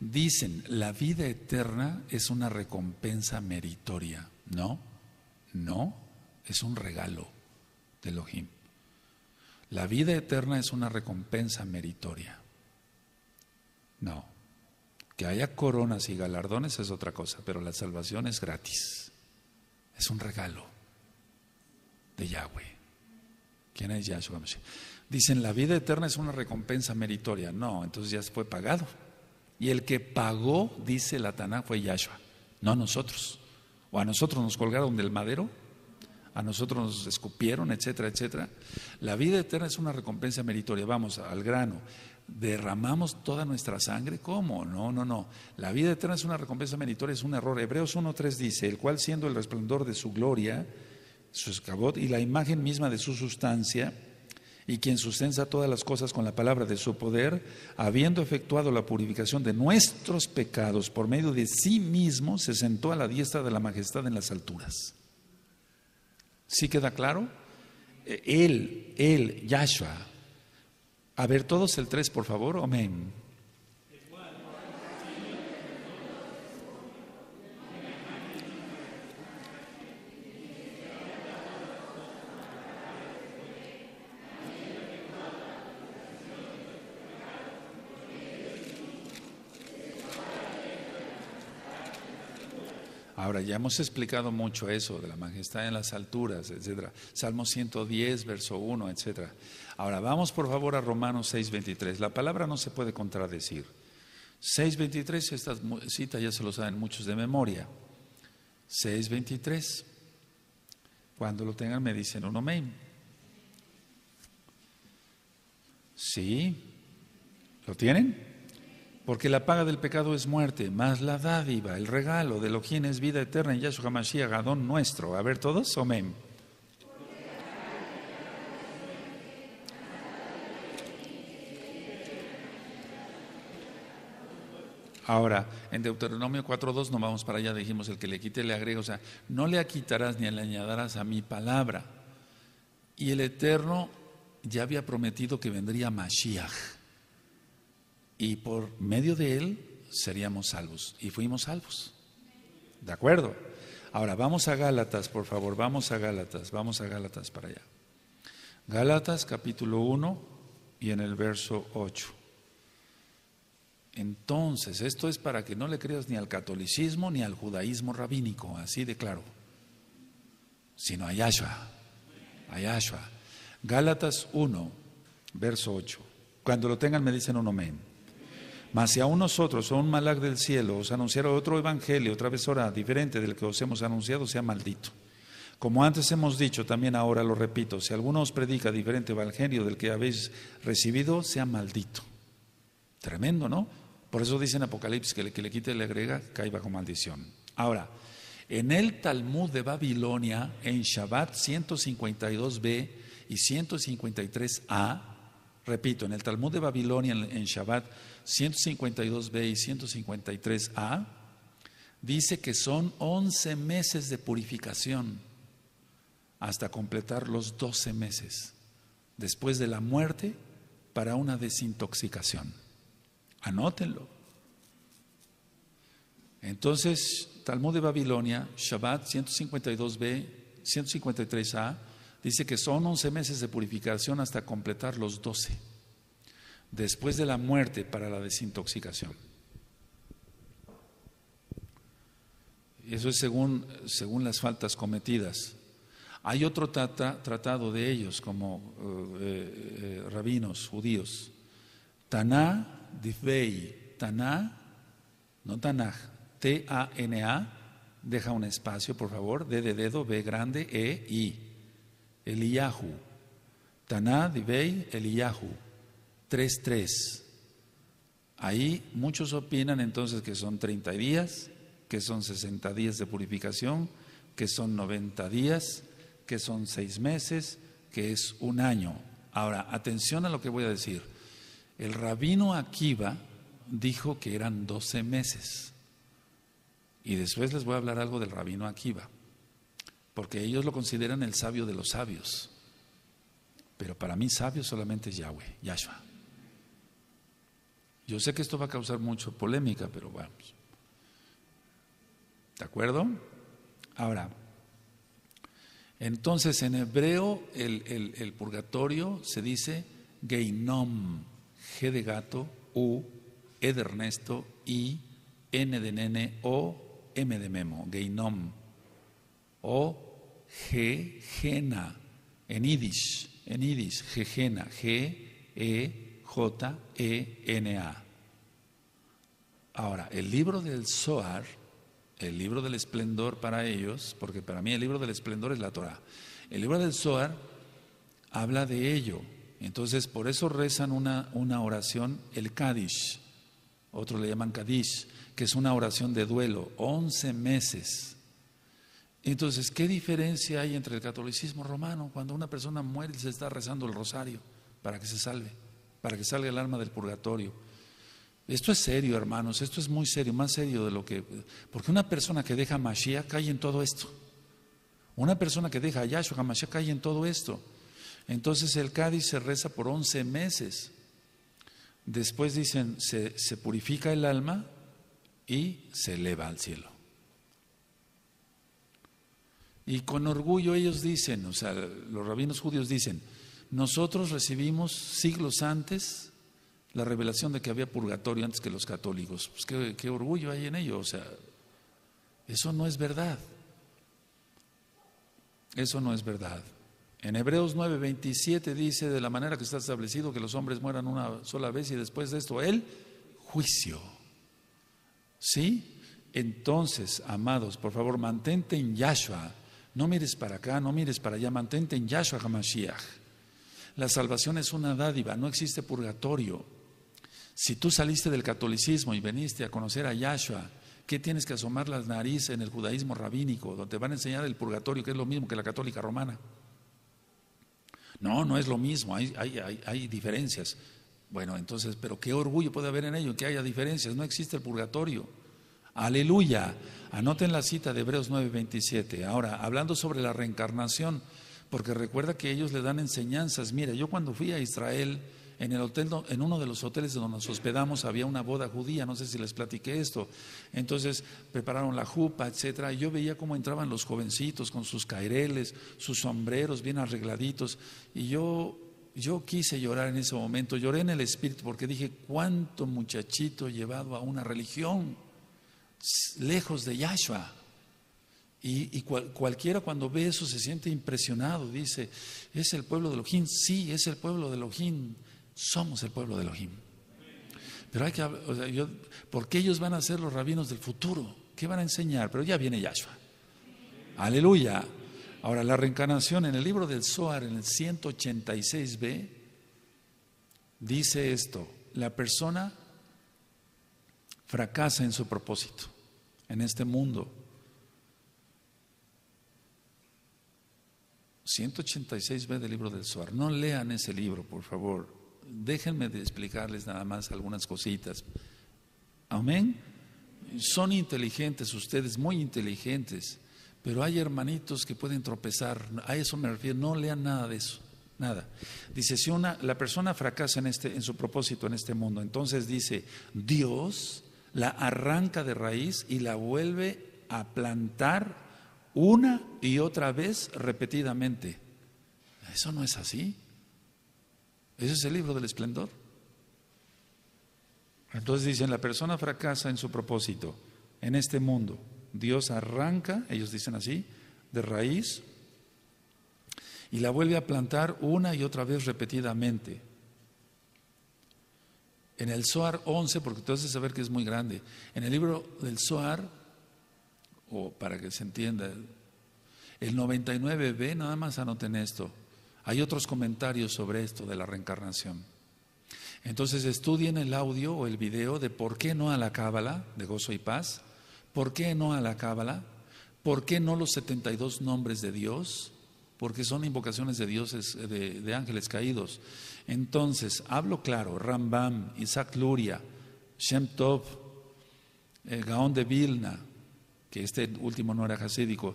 dicen, la vida eterna es una recompensa meritoria, no, no, es un regalo de Elohim. La vida eterna es una recompensa meritoria. No. Que haya coronas y galardones es otra cosa, pero la salvación es gratis. Es un regalo de Yahweh. ¿Quién es Yahshua Dicen, la vida eterna es una recompensa meritoria. No, entonces ya fue pagado. Y el que pagó, dice la fue Yahshua, no a nosotros. O a nosotros nos colgaron del madero, a nosotros nos escupieron, etcétera, etcétera. La vida eterna es una recompensa meritoria. Vamos al grano derramamos toda nuestra sangre, ¿cómo? No, no, no. La vida eterna es una recompensa meritoria, es un error. Hebreos 1.3 dice, el cual siendo el resplandor de su gloria, su escabot y la imagen misma de su sustancia, y quien sustenta todas las cosas con la palabra de su poder, habiendo efectuado la purificación de nuestros pecados por medio de sí mismo, se sentó a la diestra de la majestad en las alturas. ¿Sí queda claro? Eh, él, él, Yahshua, a ver, todos el 3, por favor. Amén. Ahora, ya hemos explicado mucho eso de la majestad en las alturas, etcétera. Salmo 110, verso 1, etcétera. Ahora vamos por favor a Romanos 6:23. La palabra no se puede contradecir. 6:23, esta cita ya se lo saben muchos de memoria. 6:23. Cuando lo tengan me dicen un amén. ¿Sí? ¿Lo tienen? Porque la paga del pecado es muerte, más la dádiva, el regalo de lo quien es vida eterna en Yahshua Mashiach, Adón nuestro. A ver todos, amén. Ahora, en Deuteronomio 4.2, no vamos para allá, dijimos, el que le quite le agrega, o sea, no le quitarás ni le añadarás a mi palabra. Y el Eterno ya había prometido que vendría Mashiach. Y por medio de él seríamos salvos. Y fuimos salvos. ¿De acuerdo? Ahora, vamos a Gálatas, por favor, vamos a Gálatas, vamos a Gálatas para allá. Gálatas capítulo 1 y en el verso 8. Entonces, esto es para que no le creas ni al catolicismo ni al judaísmo rabínico, así de claro, sino a Yahshua, a Yahshua. Gálatas 1, verso 8. Cuando lo tengan me dicen un amén. Mas si aún nosotros, o un malag del cielo, os anunciara otro evangelio, otra vez hora diferente del que os hemos anunciado, sea maldito. Como antes hemos dicho, también ahora lo repito, si alguno os predica diferente evangelio del que habéis recibido, sea maldito. Tremendo, ¿no? Por eso dice en Apocalipsis que el que le quite la le agrega, cae bajo maldición. Ahora, en el Talmud de Babilonia, en Shabbat 152b y 153a, repito, en el Talmud de Babilonia, en Shabbat 152b y 153a, dice que son 11 meses de purificación hasta completar los 12 meses después de la muerte para una desintoxicación. Anótenlo. Entonces, Talmud de Babilonia, Shabbat 152b, 153a, dice que son 11 meses de purificación hasta completar los 12, después de la muerte para la desintoxicación. Eso es según, según las faltas cometidas. Hay otro tata, tratado de ellos como eh, eh, eh, rabinos judíos. Taná Difbei, Taná, no Tanaj, T-A-N-A, deja un espacio, por favor, D de dedo, B grande, E, I. Eliyahu. Taná, Dibey, Eliyahu. 3-3. Ahí muchos opinan entonces que son 30 días, que son 60 días de purificación, que son 90 días, que son 6 meses, que es un año. Ahora, atención a lo que voy a decir. El rabino Akiva dijo que eran 12 meses. Y después les voy a hablar algo del rabino Akiva, porque ellos lo consideran el sabio de los sabios. Pero para mí sabio solamente es Yahweh, Yahshua. Yo sé que esto va a causar mucha polémica, pero vamos. ¿De acuerdo? Ahora, entonces en hebreo el, el purgatorio se dice Geinom G de gato, U, E de Ernesto, I, N de nene, O, M de memo, geinom. O, G, gena, en idish, en idish, gena, G, E, J, E, N, A. Ahora, el libro del Soar, el libro del esplendor para ellos, porque para mí el libro del esplendor es la Torah. El libro del Zoar habla de ello entonces, por eso rezan una, una oración, el Kadish, otros le llaman Kadish, que es una oración de duelo, 11 meses. Entonces, ¿qué diferencia hay entre el catolicismo romano cuando una persona muere y se está rezando el rosario para que se salve, para que salga el alma del purgatorio? Esto es serio, hermanos, esto es muy serio, más serio de lo que... Porque una persona que deja a Mashiach cae en todo esto. Una persona que deja Yahshua Mashiach cae en todo esto. Entonces el cádiz se reza por 11 meses. Después dicen, se, purifica el alma y se eleva al cielo. Y con orgullo ellos dicen, o sea, los rabinos judíos dicen, nosotros recibimos siglos antes la revelación de que había purgatorio antes que los católicos. Pues qué, qué orgullo hay en ello, o sea, eso no es verdad. Eso no es verdad. En Hebreos 9:27 dice, de la manera que está establecido que los hombres mueran una sola vez y después de esto el juicio. ¿Sí? Entonces, amados, por favor, mantente en Yahshua. No mires para acá, no mires para allá, mantente en Yahshua Hamashiach. La salvación es una dádiva, no existe purgatorio. Si tú saliste del catolicismo y veniste a conocer a Yahshua, ¿qué tienes que asomar las narices en el judaísmo rabínico, donde te van a enseñar el purgatorio, que es lo mismo que la católica romana? No, no es lo mismo, hay, hay, hay, diferencias. Bueno, entonces, pero qué orgullo puede haber en ello, que haya diferencias, no existe el purgatorio. Aleluya. Anoten la cita de Hebreos 9:27. Ahora, hablando sobre la reencarnación, porque recuerda que ellos le dan enseñanzas. Mira, yo cuando fui a Israel, en, el hotel, en uno de los hoteles donde nos hospedamos había una boda judía, no sé si les platiqué esto. Entonces prepararon la jupa, etcétera. Y yo veía cómo entraban los jovencitos con sus caireles, sus sombreros bien arregladitos. Y yo, yo quise llorar en ese momento, lloré en el espíritu porque dije, ¿cuánto muchachito llevado a una religión lejos de Yahshua? Y, cualquiera cuando ve eso se siente impresionado, dice, es el pueblo de Elohim, sí, es el pueblo de Elohim, somos el pueblo de Elohim. Pero hay que o porque ellos van a ser los rabinos del futuro. ¿Qué van a enseñar? Pero ya viene Yahshua. Aleluya. Ahora, la reencarnación en el libro del Zohar, en el 186b, dice esto: la persona fracasa en su propósito, en este mundo. 186b del libro del Zohar. No lean ese libro, por favor déjenme de explicarles nada más algunas cositas. Amén. Son inteligentes ustedes, muy inteligentes, pero hay hermanitos que pueden tropezar. A eso me refiero, no lean nada de eso. Nada. Dice, si una, la persona fracasa en, este, en su propósito en este mundo, entonces dice, Dios la arranca de raíz y la vuelve a plantar una y otra vez repetidamente. Eso no es así. Ese es el libro del esplendor. Entonces dicen, la persona fracasa en su propósito, en este mundo. Dios arranca, ellos dicen así, de raíz y la vuelve a plantar una y otra vez repetidamente. En el Soar 11, porque de saber que es muy grande, en el libro del Soar o para que se entienda, el 99b, nada más anoten esto, hay otros comentarios sobre esto de la reencarnación. Entonces estudien el audio o el video de por qué no a la cábala de gozo y paz, por qué no a la cábala, por qué no los 72 nombres de Dios, porque son invocaciones de dioses, de, ángeles caídos. Entonces, hablo claro, Rambam, Isaac Luria, Shem Tov, eh, Gaón de Vilna, que este último no era jasídico,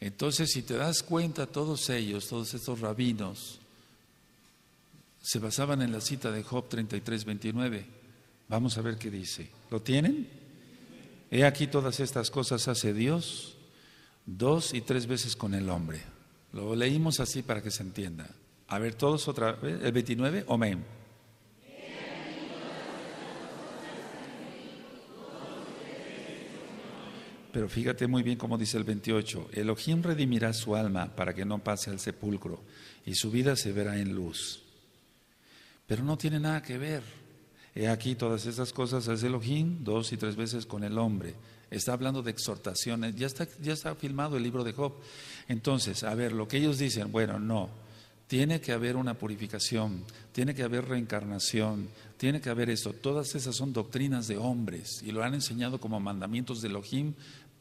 Entonces, si te das cuenta, todos ellos, todos estos rabinos, se basaban en la cita de Job 33, 29. Vamos a ver qué dice. ¿Lo tienen? He aquí todas estas cosas hace Dios dos y tres veces con el hombre. Lo leímos así para que se entienda. A ver, todos otra vez. El 29, amén. Pero fíjate muy bien cómo dice el 28, Elohim redimirá su alma para que no pase al sepulcro y su vida se verá en luz. Pero no tiene nada que ver. He aquí todas esas cosas hace Elohim dos y tres veces con el hombre. Está hablando de exhortaciones. Ya está, ya está filmado el libro de Job. Entonces, a ver, lo que ellos dicen, bueno, no, tiene que haber una purificación, tiene que haber reencarnación, tiene que haber esto. Todas esas son doctrinas de hombres y lo han enseñado como mandamientos de Elohim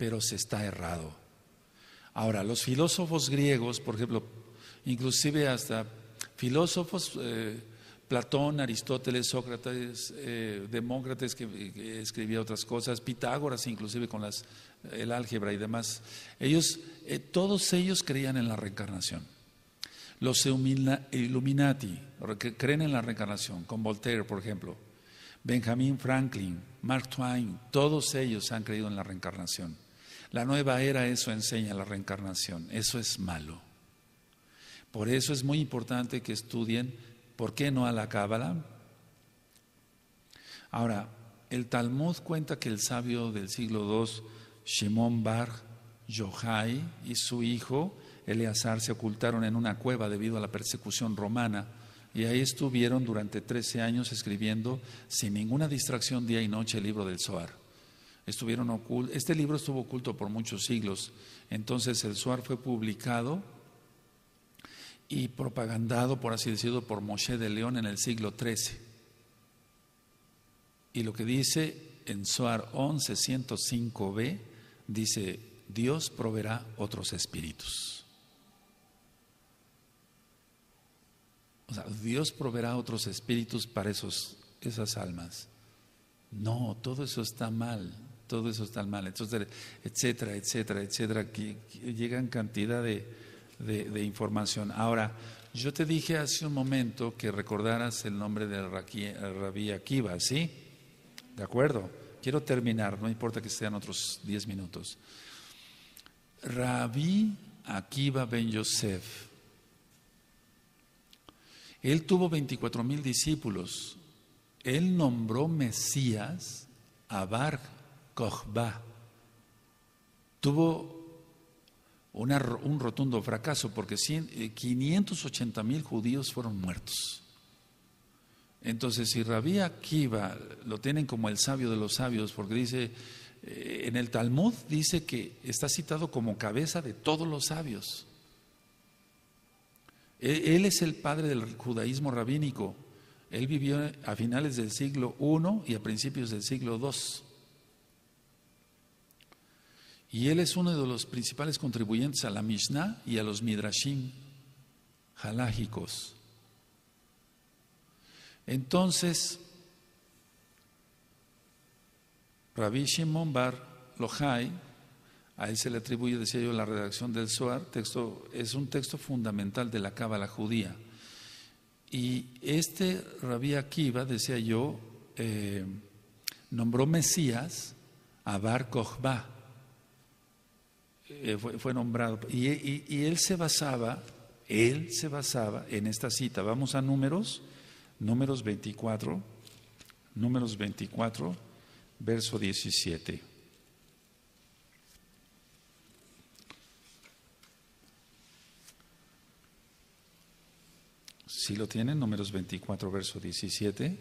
pero se está errado. Ahora, los filósofos griegos, por ejemplo, inclusive hasta filósofos, eh, Platón, Aristóteles, Sócrates, eh, Demócrates, que, escribía otras cosas, Pitágoras, inclusive con las, el álgebra y demás, ellos, eh, todos ellos creían en la reencarnación. Los Illuminati creen en la reencarnación, con Voltaire, por ejemplo, Benjamin Franklin, Mark Twain, todos ellos han creído en la reencarnación. La nueva era eso enseña la reencarnación, eso es malo. Por eso es muy importante que estudien, ¿por qué no a la Cábala? Ahora, el Talmud cuenta que el sabio del siglo II, Shimon Bar Yohai y su hijo, Eleazar, se ocultaron en una cueva debido a la persecución romana. Y ahí estuvieron durante 13 años escribiendo sin ninguna distracción día y noche el libro del Zohar estuvieron ocultos. Este libro estuvo oculto por muchos siglos. Entonces el Suar fue publicado y propagandado, por así decirlo, por Moshe de León en el siglo XIII. Y lo que dice en Suar 105 b dice, Dios proveerá otros espíritus. O sea, Dios proveerá otros espíritus para esos, esas almas. No, todo eso está mal todo eso está mal, entonces, etcétera, etcétera, etcétera, que, llegan cantidad de, información. Ahora, yo te dije hace un momento que recordaras el nombre de Rabí Akiva, ¿sí? De acuerdo. Quiero terminar, no importa que sean otros 10 minutos. Rabí Akiva ben Yosef. Él tuvo 24 mil discípulos. Él nombró Mesías a Bar Kochba, tuvo un rotundo fracaso porque 580 eh, mil judíos fueron muertos. Entonces, si Rabí Akiva lo tienen como el sabio de los sabios, porque dice, eh, en el Talmud dice que está citado como cabeza de todos los sabios. E, él es el padre del judaísmo rabínico. Él vivió a finales del siglo I y a principios del siglo II. Y él es uno de los principales contribuyentes a la Mishnah y a los Midrashim halágicos. Entonces, Rabbi Shimon Bar Lohai, a él se le atribuye, decía yo, la redacción del Zohar, texto, es un texto fundamental de la Cábala judía. Y este Rabbi Akiva, decía yo, eh, nombró Mesías a Bar Kochba eh, fue, nombrado. Y, él se basaba, él se basaba en esta cita. Vamos a números, números 24, números 24, verso 17. Si lo tienen, números 24, verso 17.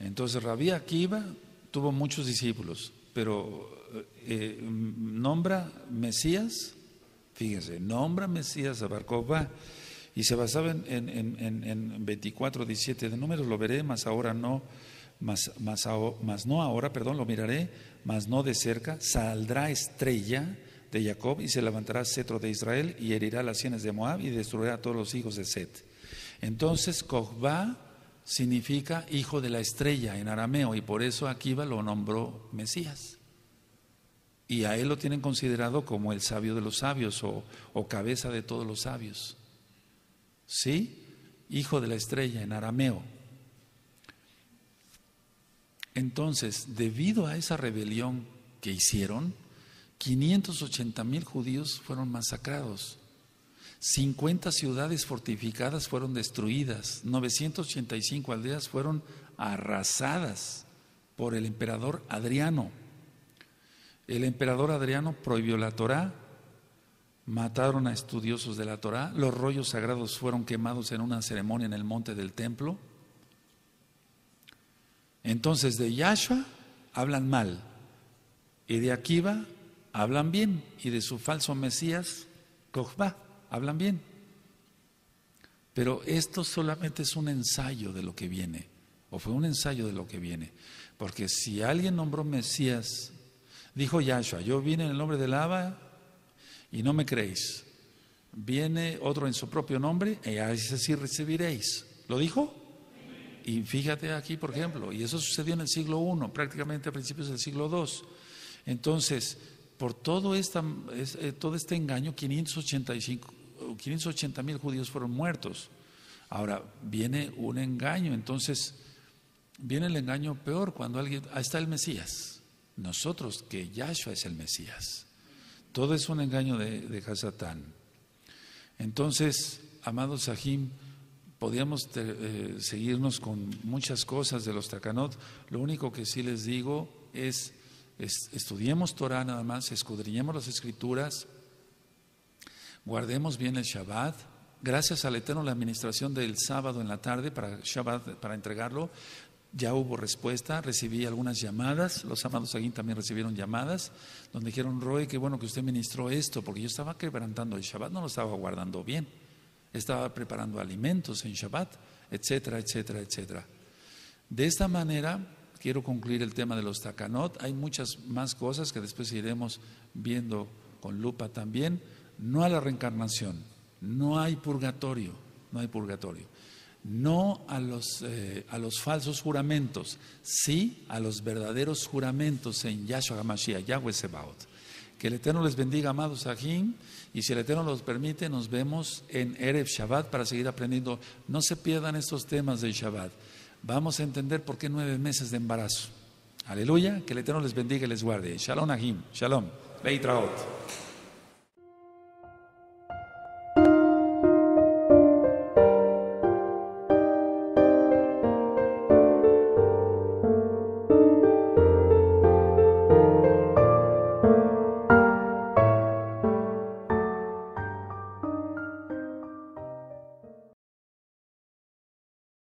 Entonces, Rabí Akiva tuvo muchos discípulos pero eh, nombra Mesías, fíjense, nombra Mesías a Barcoba y se basaba en, 24, 17 de números, lo veré, más ahora no, más, más, no ahora, perdón, lo miraré, más no de cerca, saldrá estrella de Jacob y se levantará cetro de Israel y herirá las sienes de Moab y destruirá a todos los hijos de Set. Entonces Cogba significa hijo de la estrella en arameo y por eso Akiva lo nombró Mesías. Y a él lo tienen considerado como el sabio de los sabios o, cabeza de todos los sabios. ¿Sí? Hijo de la estrella en arameo. Entonces, debido a esa rebelión que hicieron, 580 mil judíos fueron masacrados 50 ciudades fortificadas fueron destruidas, 985 aldeas fueron arrasadas por el emperador Adriano. El emperador Adriano prohibió la Torá, mataron a estudiosos de la Torá, los rollos sagrados fueron quemados en una ceremonia en el monte del templo. Entonces de Yahshua hablan mal y de Akiva hablan bien y de su falso Mesías, Kochba hablan bien. Pero esto solamente es un ensayo de lo que viene, o fue un ensayo de lo que viene. Porque si alguien nombró Mesías, dijo Yahshua, yo vine en el nombre de lava y no me creéis. Viene otro en su propio nombre y así recibiréis. ¿Lo dijo? Y fíjate aquí, por ejemplo, y eso sucedió en el siglo I, prácticamente a principios del siglo II. Entonces, por todo, esta, eh, todo este engaño, 585 580 mil judíos fueron muertos. Ahora, viene un engaño, entonces viene el engaño peor cuando alguien, ahí está el Mesías, nosotros que Yahshua es el Mesías. Todo es un engaño de, de Entonces, amados Sahim, podríamos eh, seguirnos con muchas cosas de los Takanot. Lo único que sí les digo es, es estudiemos Torah nada más, escudriñemos las escrituras, guardemos bien el Shabbat. Gracias al Eterno, la administración del sábado en la tarde para Shabbat, para entregarlo, ya hubo respuesta, recibí algunas llamadas, los amados aquí también recibieron llamadas, donde dijeron, Roy, qué bueno que usted ministró esto, porque yo estaba quebrantando el Shabbat, no lo estaba guardando bien, estaba preparando alimentos en Shabbat, etcétera, etcétera, etcétera. De esta manera, quiero concluir el tema de los takanot, hay muchas más cosas que después iremos viendo con lupa también no a la reencarnación, no hay purgatorio, no hay purgatorio, no a los, eh, a los falsos juramentos, sí a los verdaderos juramentos en Yahshua HaMashiach, Yahweh Sebaot. Que el Eterno les bendiga, amados Ajim, y si el Eterno los permite, nos vemos en Erev Shabbat para seguir aprendiendo. No se pierdan estos temas del Shabbat. Vamos a entender por qué nueve meses de embarazo. Aleluya, que el Eterno les bendiga y les guarde. Shalom Ajim, Shalom,